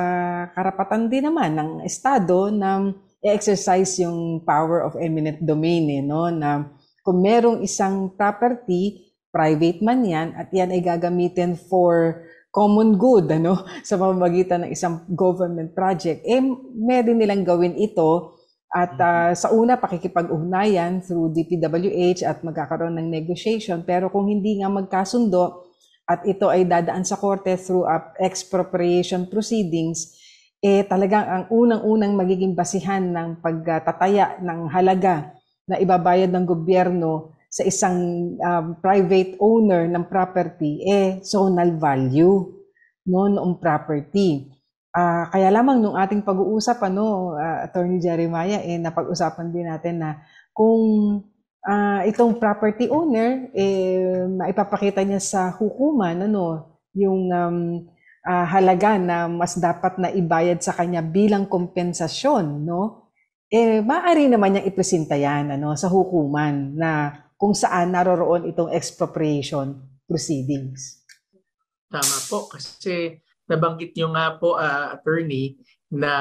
karapatan din naman ng estado na exercise yung power of eminent domain eh, no? na kung merong isang property, private man yan, at yan ay gagamitin for common good ano sa pamamagitan ng isang government project eh pwede nilang gawin ito at uh, sa una pakikipag-ugnayan through DPWH at magkakaroon ng negotiation pero kung hindi nga magkasundo at ito ay dadaan sa korte through expropriation proceedings eh talagang ang unang-unang magiging basihan ng pagtataya ng halaga na ibabayad ng gobyerno sa isang um, private owner ng property eh zonal value no noong property. Uh, kaya lamang nung ating pag-uusap ano uh, Attorney Jeremiah eh napag-usapan din natin na kung uh, itong property owner eh maipapakita niya sa hukuman ano yung um, uh, halaga na mas dapat na ibayad sa kanya bilang kompensasyon, no? Eh, maaari naman niyang ipresenta yan ano, sa hukuman na kung saan naroroon itong expropriation proceedings. Tama po kasi nabanggit niyo nga po uh, attorney na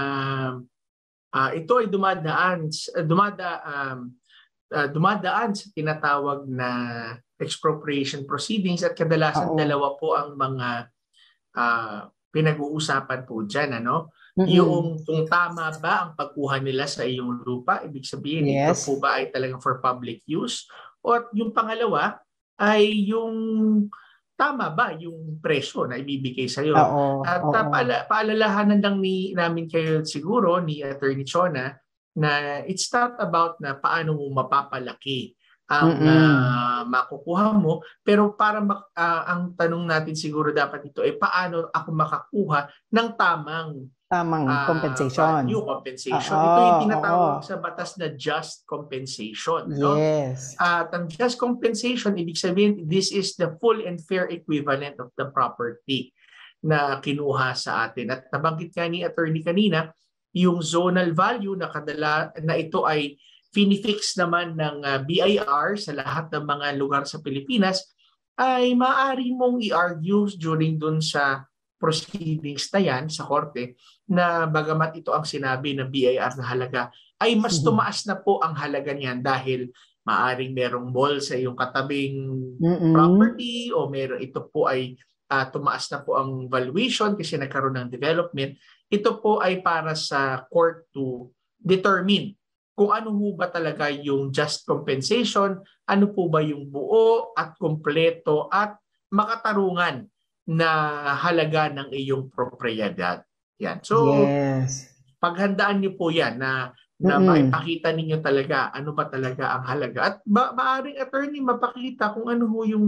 uh, ito ay dumadaan dumada um, uh, dumadaan sa tinatawag na expropriation proceedings at kadalasan Oo. dalawa po ang mga uh, pinag-uusapan po dyan, ano? Mm-hmm. Yung kung tama ba ang pagkuha nila sa iyong lupa, ibig sabihin yes. ito po ba ay talaga for public use? O yung pangalawa ay yung tama ba yung presyo na ibibigay sa iyo? At oo. Paala, paalalahanan lang ni, namin kayo siguro ni Attorney Chona na it's not about na paano mo mapapalaki ang uh, makukuha mo. Pero para mak- uh, ang tanong natin siguro dapat ito ay paano ako makakuha ng tamang tamang uh, compensation. New compensation. Uh-oh, ito yung tinatawag uh-oh. sa batas na just compensation. No? Yes. At ang just compensation, ibig sabihin, this is the full and fair equivalent of the property na kinuha sa atin. At nabanggit nga ni attorney kanina, yung zonal value na kadala na ito ay finifix naman ng ah, BIR sa lahat ng mga lugar sa Pilipinas, ay maaari mong i-argue during dun sa proceedings na yan sa korte na bagamat ito ang sinabi na BIR na halaga, ay mas mm-hmm. tumaas na po ang halaga niyan dahil maaring merong mall sa iyong katabing Mm-mm. property o meron ito po ay uh, tumaas na po ang valuation kasi nagkaroon ng development. Ito po ay para sa court to determine kung ano ho ba talaga yung just compensation, ano po ba yung buo at kompleto at makatarungan na halaga ng iyong propriedad. Yan. So, yes. paghandaan niyo po yan na na mm-hmm. maipakita ninyo talaga ano ba talaga ang halaga. At ba- maaring attorney mapakita kung ano ho yung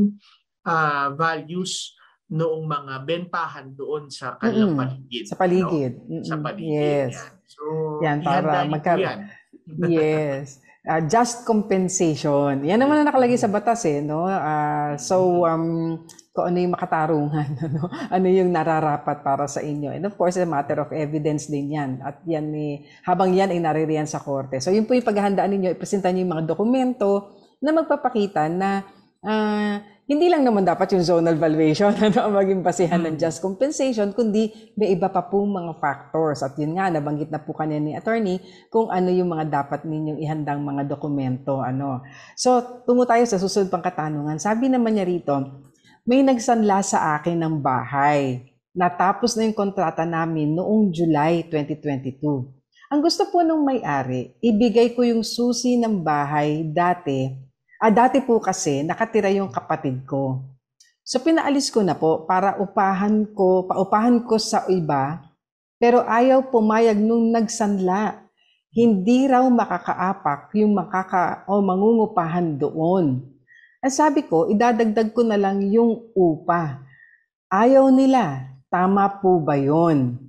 uh, values noong mga bentahan doon sa kanilang mm-hmm. paligid. Sa paligid. No? Mm-hmm. Sa paligid. Yes. Yan. So, yan para magkaroon yes. Uh, just compensation. Yan naman ang nakalagay sa batas eh, no? Uh, so, um, kung ano yung makatarungan, ano, ano yung nararapat para sa inyo. And of course, a matter of evidence din yan. At yan, eh, habang yan ay naririyan sa korte. So, yun po yung paghahandaan ninyo, ipresenta niyo yung mga dokumento na magpapakita na uh, hindi lang naman dapat yung zonal valuation ano, ang maging basihan ng mm. just compensation, kundi may iba pa pong mga factors. At yun nga, nabanggit na po kanina ni attorney kung ano yung mga dapat ninyong ihandang mga dokumento. Ano. So, tungo tayo sa susunod pang katanungan. Sabi naman niya rito, may nagsanla sa akin ng bahay. Natapos na yung kontrata namin noong July 2022. Ang gusto po ng may-ari, ibigay ko yung susi ng bahay dati Ah, dati po kasi nakatira yung kapatid ko. So pinaalis ko na po para upahan ko, paupahan ko sa iba, pero ayaw pumayag nung nagsanla. Hindi raw makakaapak yung makaka o mangungupahan doon. At sabi ko, idadagdag ko na lang yung upa. Ayaw nila. Tama po ba yon?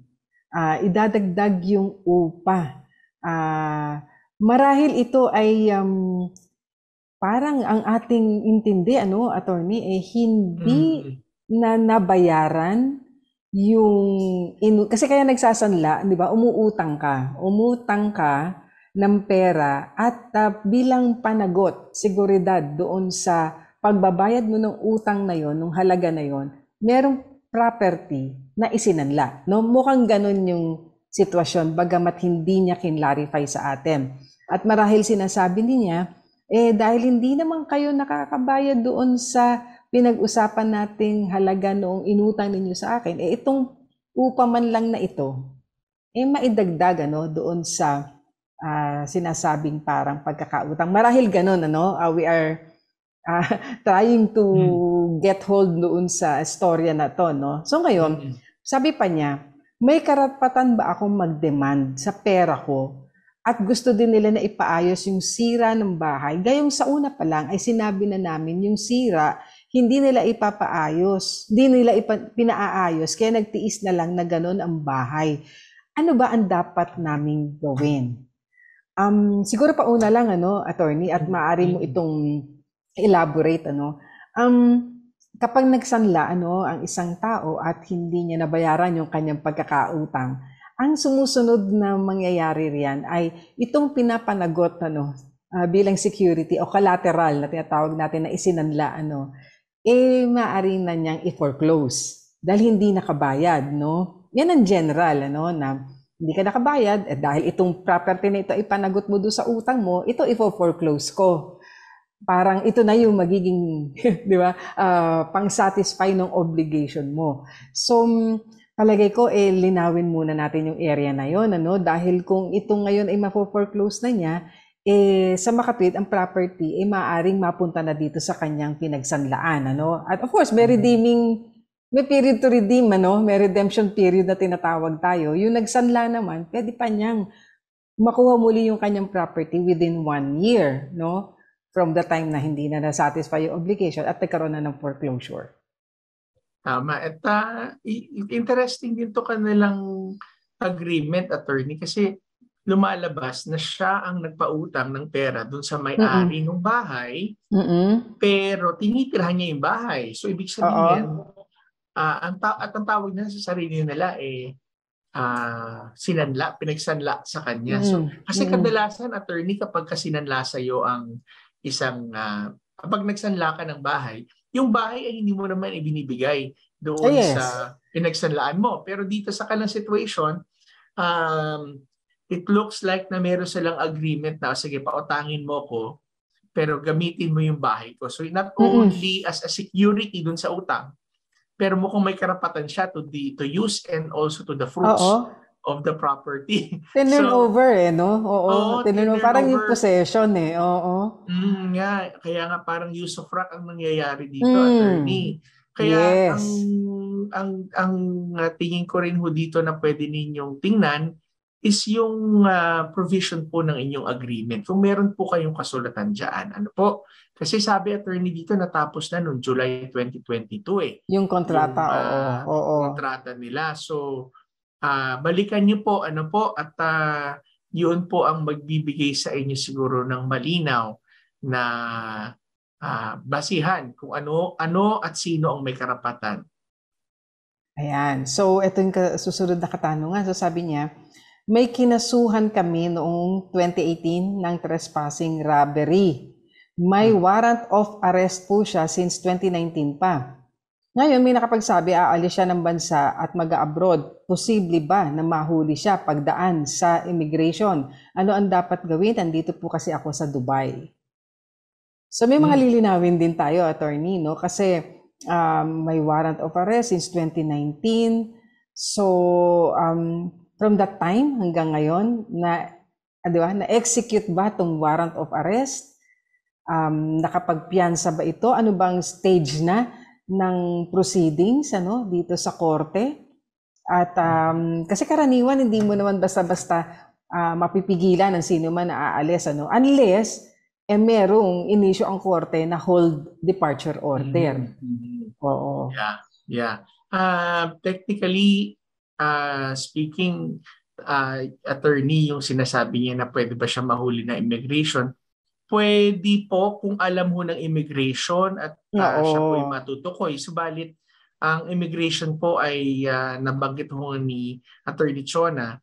Uh, ah, idadagdag yung upa. Uh, marahil ito ay um, parang ang ating intindi, ano, attorney, eh, hindi mm-hmm. na nabayaran yung, in, kasi kaya nagsasanla, di ba, umuutang ka, umutang ka ng pera at uh, bilang panagot, seguridad doon sa pagbabayad mo ng utang na yon, ng halaga na yon, merong property na isinanla. No? Mukhang ganun yung sitwasyon, bagamat hindi niya kinlarify sa atin. At marahil sinasabi niya, eh dahil hindi naman kayo nakakabayad doon sa pinag-usapan nating halaga noong inutang ninyo sa akin, eh itong upa man lang na ito, eh maidagdag ano, doon sa uh, sinasabing parang pagkakautang. Marahil ganun, ano, uh, we are uh, trying to hmm. get hold doon sa storya na to, no? So ngayon, hmm. sabi pa niya, may karapatan ba akong mag-demand sa pera ko at gusto din nila na ipaayos yung sira ng bahay. Gayong sa una pa lang ay sinabi na namin yung sira, hindi nila ipapaayos, hindi nila pinaaayos, kaya nagtiis na lang na ganun ang bahay. Ano ba ang dapat naming gawin? Um, siguro pa una lang, ano, attorney, at maaari mo itong elaborate, ano. Um, kapag nagsanla, ano, ang isang tao at hindi niya nabayaran yung kanyang pagkakautang, ang sumusunod na mangyayari riyan ay itong pinapanagot ano, uh, bilang security o collateral na tinatawag natin na isinanla ano, eh maaari na niyang i-foreclose dahil hindi nakabayad, no? Yan ang general, ano, na hindi ka nakabayad, eh, dahil itong property na ito ipanagot mo doon sa utang mo, ito i-foreclose ko. Parang ito na yung magiging, di ba, uh, pang-satisfy ng obligation mo. So, palagay ko, eh, linawin muna natin yung area na yon ano? Dahil kung ito ngayon ay mapo-foreclose na niya, eh, sa Makatwid, ang property ay eh, maaring mapunta na dito sa kanyang pinagsanlaan, ano? At of course, may mm-hmm. redeeming, may period to redeem, ano? May redemption period na tinatawag tayo. Yung nagsanla naman, pwede pa niyang makuha muli yung kanyang property within one year, no? From the time na hindi na na-satisfy yung obligation at nagkaroon na ng foreclosure. Tama. At uh, interesting din to kanilang agreement, attorney, kasi lumalabas na siya ang nagpautang ng pera doon sa may-ari mm-hmm. ng bahay, mm-hmm. pero tinitirhan niya yung bahay. So, ibig sabihin, Uh-oh. Ah, uh, ang ta- at ang tawag na sa sarili nila eh, uh, sinanla, pinagsanla sa kanya. Mm-hmm. So, kasi mm-hmm. kadalasan, attorney, kapag kasinanla sa'yo ang isang, uh, kapag nagsanla ka ng bahay, yung bahay ay hindi mo naman ibinibigay doon ah, yes. sa pinagsanlaan mo. Pero dito sa kanang situation, um, it looks like na meron silang agreement na, sige, pautangin mo ko, pero gamitin mo yung bahay ko. So not only mm-hmm. as a security doon sa utang, pero mukhang may karapatan siya to, the, to use and also to the fruits. Oo of the property. Tinurn so, over eh, no? Oo, oo tinurn over. Parang yung possession eh, oo. Mm, yeah. Kaya nga parang use of rock ang nangyayari dito, mm. attorney. Kaya yes. ang, ang, ang ah, tingin ko rin ho dito na pwede ninyong tingnan is yung uh, provision po ng inyong agreement. Kung meron po kayong kasulatan dyan, ano po? Kasi sabi attorney dito natapos na noong July 2022 eh. Yung kontrata, yung, uh, oo, ah, oo. Kontrata nila. So, uh, balikan niyo po ano po at uh, yun po ang magbibigay sa inyo siguro ng malinaw na uh, basihan kung ano ano at sino ang may karapatan. Ayan. So ito yung susunod na katanungan. So sabi niya, may kinasuhan kami noong 2018 ng trespassing robbery. May hmm. warrant of arrest po siya since 2019 pa. Ngayon may nakapagsabi aalis siya ng bansa at mag-abroad. Posible ba na mahuli siya pagdaan sa immigration? Ano ang dapat gawin? Nandito po kasi ako sa Dubai. So may mga hmm. lilinawin din tayo, attorney, no? Kasi um, may warrant of arrest since 2019. So um, from that time hanggang ngayon na ah, di ba, na execute ba tong warrant of arrest? Um, nakapagpiyansa ba ito? Ano bang stage na? ng proceedings ano dito sa korte at um, kasi karaniwan hindi mo naman basta-basta uh, mapipigilan ng sino man na aalis ano unless eh merong inisyo ang korte na hold departure order. Mm-hmm. mm-hmm. Oo. Yeah. Yeah. Uh, technically uh, speaking uh, attorney yung sinasabi niya na pwede ba siya mahuli na immigration pwede po kung alam ho ng immigration at uh, Oo. siya po ay matutukoy. Subalit, ang immigration po ay uh, nabanggit ho ni Attorney Chona,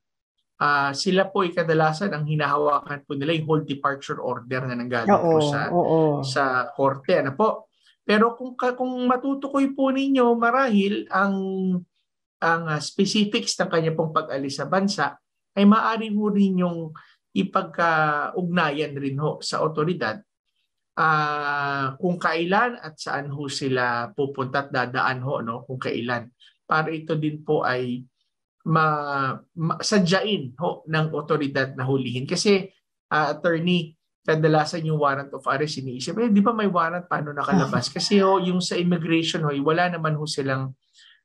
uh, sila po ay kadalasan ang hinahawakan po nila yung hold departure order na nanggaling po sa, oo. sa korte. Ano po? Pero kung kung matutukoy po ninyo marahil ang ang uh, specifics ng kanya pong pag-alis sa bansa ay maaari po ninyong ipagkaugnayan rin ho sa otoridad uh, kung kailan at saan ho sila pupunta at dadaan ho no kung kailan para ito din po ay ma, ma sadyain ho ng otoridad na hulihin kasi uh, attorney kadalasan yung warrant of arrest iniisip eh di ba may warrant paano nakalabas kasi ho yung sa immigration ho eh, wala naman ho silang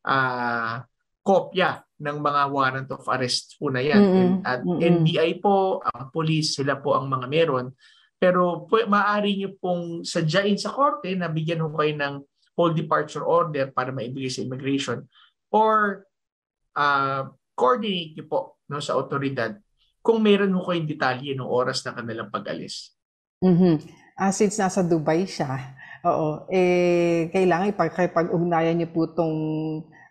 uh, kopya ng mga warrant of arrest po na yan. Mm-hmm. At mm-hmm. NBI po, ang police, sila po ang mga meron. Pero po, maaari nyo pong sadyain sa korte na bigyan ho kayo ng whole departure order para maibigay sa immigration or uh, coordinate nyo po no, sa otoridad kung meron ho kayong detalye ng oras na kanilang pag-alis. Mm-hmm. Ah, since nasa Dubai siya, oo, eh, kailangan ipagkipag-ugnayan niyo po itong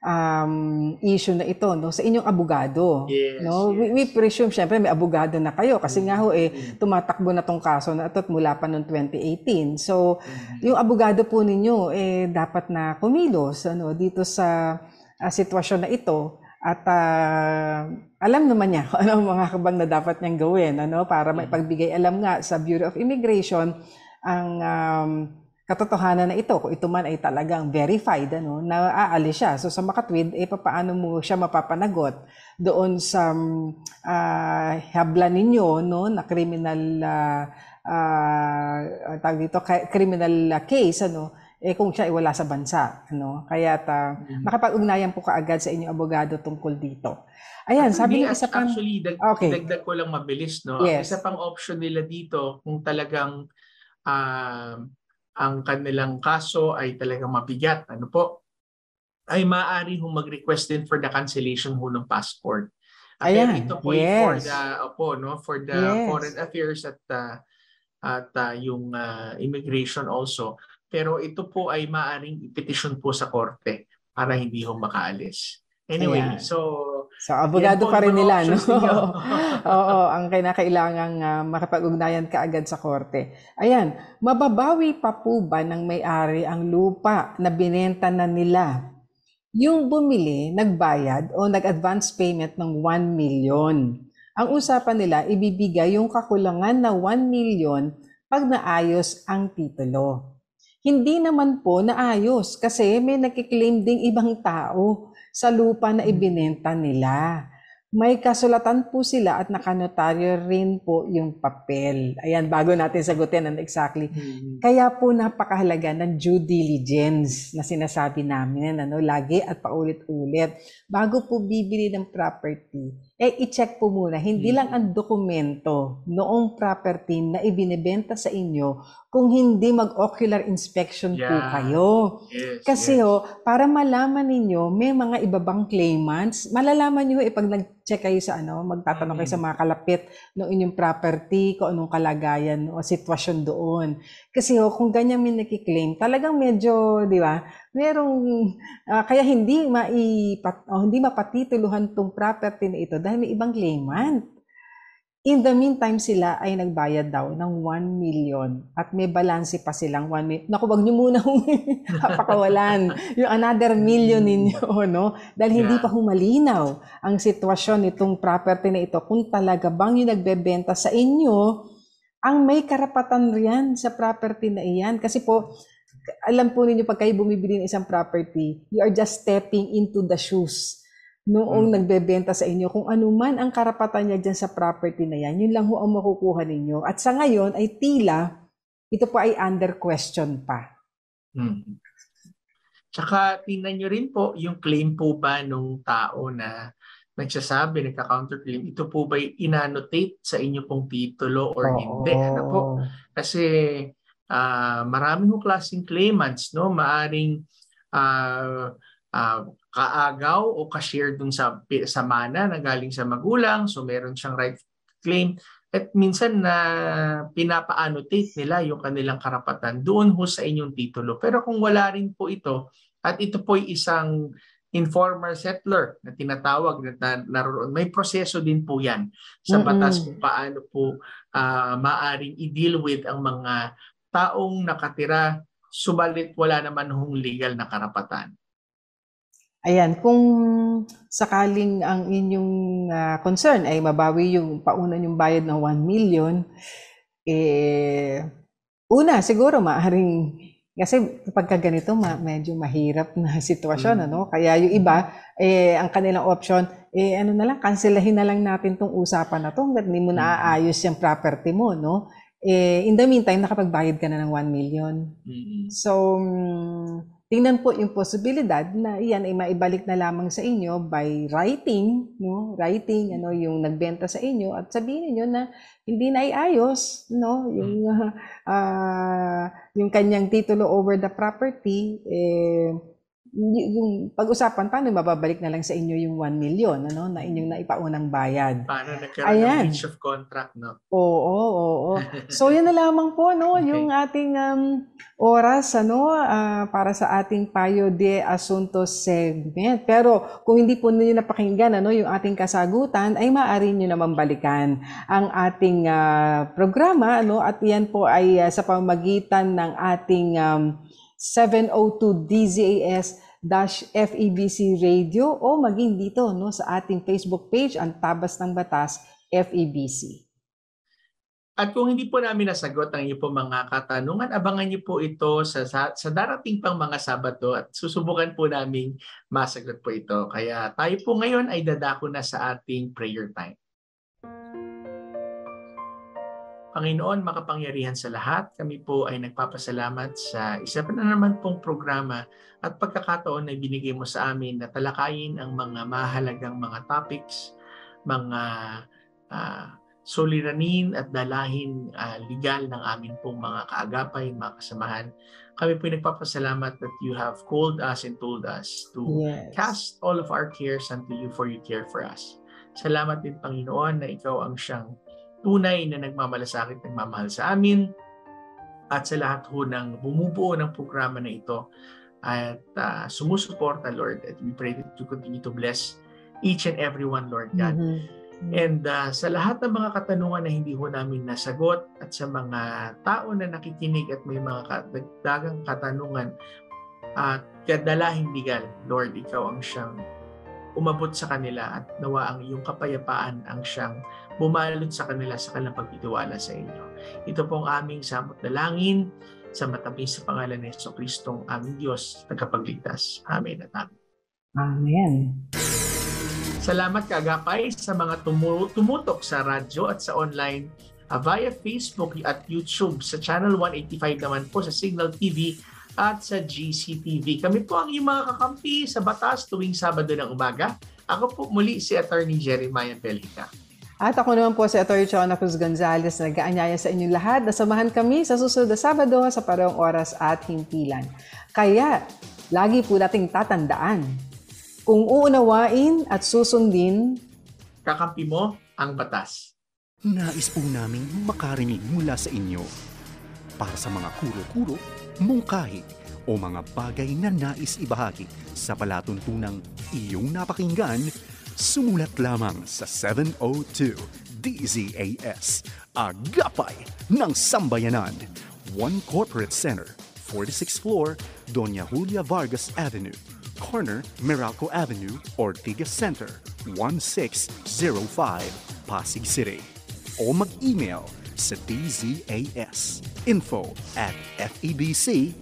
um, issue na ito no sa inyong abogado yes, no yes. We, we presume syempre may abogado na kayo kasi mm-hmm. nga ho eh mm. tumatakbo na tong kaso na ito at mula pa noong 2018 so mm-hmm. yung abogado po ninyo eh dapat na kumilos ano dito sa uh, sitwasyon na ito at uh, alam naman niya ano mga kabang na dapat niyang gawin ano para mm-hmm. maipagbigay alam nga sa Bureau of Immigration ang um, katotohanan na ito, kung ito man ay talagang verified, ano, na naaalis siya. So sa makatwid, eh, paano mo siya mapapanagot doon sa uh, habla ninyo no, na criminal uh, uh, tawag dito, criminal case, ano, eh kung siya ay wala sa bansa, ano? Kaya ta mm-hmm. makipag-ugnayan po kaagad sa inyong abogado tungkol dito. Ayan, sabi ng isa pang actually dag- okay. dagdag ko lang mabilis no. Yes. Isa pang option nila dito kung talagang um, uh, ang kanilang kaso ay talagang mabigat, ano po, ay maaari hong mag-request din for the cancellation ho ng passport. Ayan, ito po yes. for the opo no for the yes. foreign affairs at uh, at uh, yung uh, immigration also. Pero ito po ay maaring petition po sa korte para hindi ho makaalis. Anyway, Ayan. so So, abogado pa rin nila, no? Oo, Oo, ang kinakailangang uh, makapag-ugnayan ka agad sa korte. Ayan, mababawi pa po ba ng may-ari ang lupa na binenta na nila? Yung bumili, nagbayad o nag-advance payment ng 1 million. Ang usapan nila, ibibigay yung kakulangan na 1 million pag naayos ang titulo. Hindi naman po naayos kasi may nakiklaim ding ibang tao sa lupa na mm. ibinenta nila. May kasulatan po sila at nakanotaryo rin po yung papel. Ayan, bago natin sagutin and exactly. Mm-hmm. Kaya po napakahalaga ng due diligence na sinasabi namin, ano, lagi at paulit-ulit. Bago po bibili ng property, eh i-check po muna, hindi mm-hmm. lang ang dokumento noong property na ibinebenta sa inyo kung hindi mag-ocular inspection yeah. po kayo. Yes, Kasi yes. ho, para malaman ninyo, may mga iba bang claimants, malalaman nyo eh pag nag-check kayo sa ano, magtatanong mm-hmm. kayo sa mga kalapit ng inyong property, kung anong kalagayan o sitwasyon doon. Kasi ho, kung ganyan may nakiklaim, talagang medyo, di ba, merong, uh, kaya hindi, maipat, oh, hindi mapatituluhan tong property na ito dahil may ibang claimant. In the meantime, sila ay nagbayad daw ng 1 million at may balanse pa silang 1 million. Naku, wag niyo muna pakawalan yung another million mm. ninyo, no? Dahil hindi pa humalinaw ang sitwasyon nitong property na ito kung talaga bang yung nagbebenta sa inyo ang may karapatan riyan sa property na iyan. Kasi po, alam po ninyo pag kayo bumibili ng isang property, you are just stepping into the shoes noong mm. nagbebenta sa inyo kung ano man ang karapatan niya diyan sa property na yan, yun lang ho ang makukuha ninyo. At sa ngayon ay tila ito po ay under question pa. Mm. Tsaka tingnan niyo rin po yung claim po ba nung tao na nagsasabi, nagka-counterclaim, ito po ba inannotate sa inyo pong titulo or Oo. hindi? Ano po? Kasi uh, maraming klaseng claimants, no? Maaring uh, uh, kaagaw o ka-share dun sa, sa mana na galing sa magulang. So meron siyang right claim. At minsan na pinapa-annotate nila yung kanilang karapatan doon ho sa inyong titulo. Pero kung wala rin po ito, at ito po ay isang informal settler na tinatawag na, na naroon. May proseso din po yan sa batas kung paano po uh, maaring i-deal with ang mga taong nakatira subalit wala naman hong legal na karapatan. Ayan, kung sakaling ang inyong uh, concern ay mabawi yung pauna yung bayad ng 1 million, eh, una siguro maaring, kasi pagka ganito ma, medyo mahirap na sitwasyon, mm. ano? Kaya yung iba, eh, ang kanilang option, eh ano na lang, kanselahin na lang natin tong usapan na to hanggat hindi mo mm. naaayos yung property mo, no? Eh, in the meantime, nakapagbayad ka na ng 1 million. Mm-hmm. So, mm, Tingnan po yung posibilidad na iyan ay maibalik na lamang sa inyo by writing, no? Writing ano yung nagbenta sa inyo at sabihin niyo na hindi na iayos, no? Yung uh, uh, yung kanyang titulo over the property eh yung pag-usapan, paano mababalik na lang sa inyo yung 1 million ano, na inyong naipaunang bayad? Paano nagkaroon Ayan. ng breach of contract, no? Oo, oo, oo. so, yan na lamang po, no, okay. yung ating um, oras ano, uh, para sa ating Payo de Asunto segment. Pero kung hindi po ninyo napakinggan ano, yung ating kasagutan, ay maaari nyo naman balikan ang ating uh, programa. Ano, at yan po ay uh, sa pamagitan ng ating um, 702DZAS-FEBC Radio o maging dito no, sa ating Facebook page, ang Tabas ng Batas, FEBC. At kung hindi po namin nasagot ang iyong po mga katanungan, abangan niyo po ito sa, sa, sa darating pang mga Sabado at susubukan po namin masagot po ito. Kaya tayo po ngayon ay dadako na sa ating prayer time. Panginoon, makapangyarihan sa lahat, kami po ay nagpapasalamat sa isa pa na naman pong programa at pagkakataon na binigay mo sa amin na talakayin ang mga mahalagang mga topics, mga uh, suliranin at dalahin uh, ah, legal ng amin pong mga kaagapay, mga kasamahan. Kami po nagpapasalamat that you have called us and told us to yes. cast all of our cares unto you for you care for us. Salamat din Panginoon na ikaw ang siyang tunay na nagmamalasakit, nagmamahal sa amin at sa lahat ho ng bumubuo ng programa na ito at uh, sumusuporta, Lord. At we pray that you continue to bless each and every one, Lord God. Mm-hmm. And uh, sa lahat ng mga katanungan na hindi ho namin nasagot at sa mga tao na nakikinig at may mga dagdagang katanungan at uh, kadalahin bigal, Lord, ikaw ang siyang umabot sa kanila at nawa ang iyong kapayapaan ang siyang bumalot sa kanila sa kanilang pagtitiwala sa inyo. Ito po ang aming samot na langin sa matamis sa pangalan ni Yeso Kristong aming Diyos, tagapagligtas. Amen at amen. Amen. Salamat kagapay sa mga tumu- tumutok sa radyo at sa online uh, via Facebook at YouTube. Sa Channel 185 naman po sa Signal TV at sa GCTV. Kami po ang iyong mga kakampi sa batas tuwing Sabado ng umaga. Ako po muli si Attorney Jeremiah Pelica. At ako naman po si Attorney Chona Cruz Gonzalez na nag-aanyaya sa inyong lahat na samahan kami sa susunod na Sabado sa parehong oras at himpilan. Kaya, lagi po nating tatandaan, kung uunawain at susundin, kakampi mo ang batas. Nais po namin makarinig mula sa inyo para sa mga kuro-kuro mungkahi o mga bagay na nais ibahagi sa palatuntunang iyong napakinggan, sumulat lamang sa 702 DZAS, Agapay ng Sambayanan, 1 Corporate Center, 46th floor, Doña Julia Vargas Avenue, corner Miraco Avenue, Ortigas Center, 1605, Pasig City. O mag-email That's at Info at febc.ph.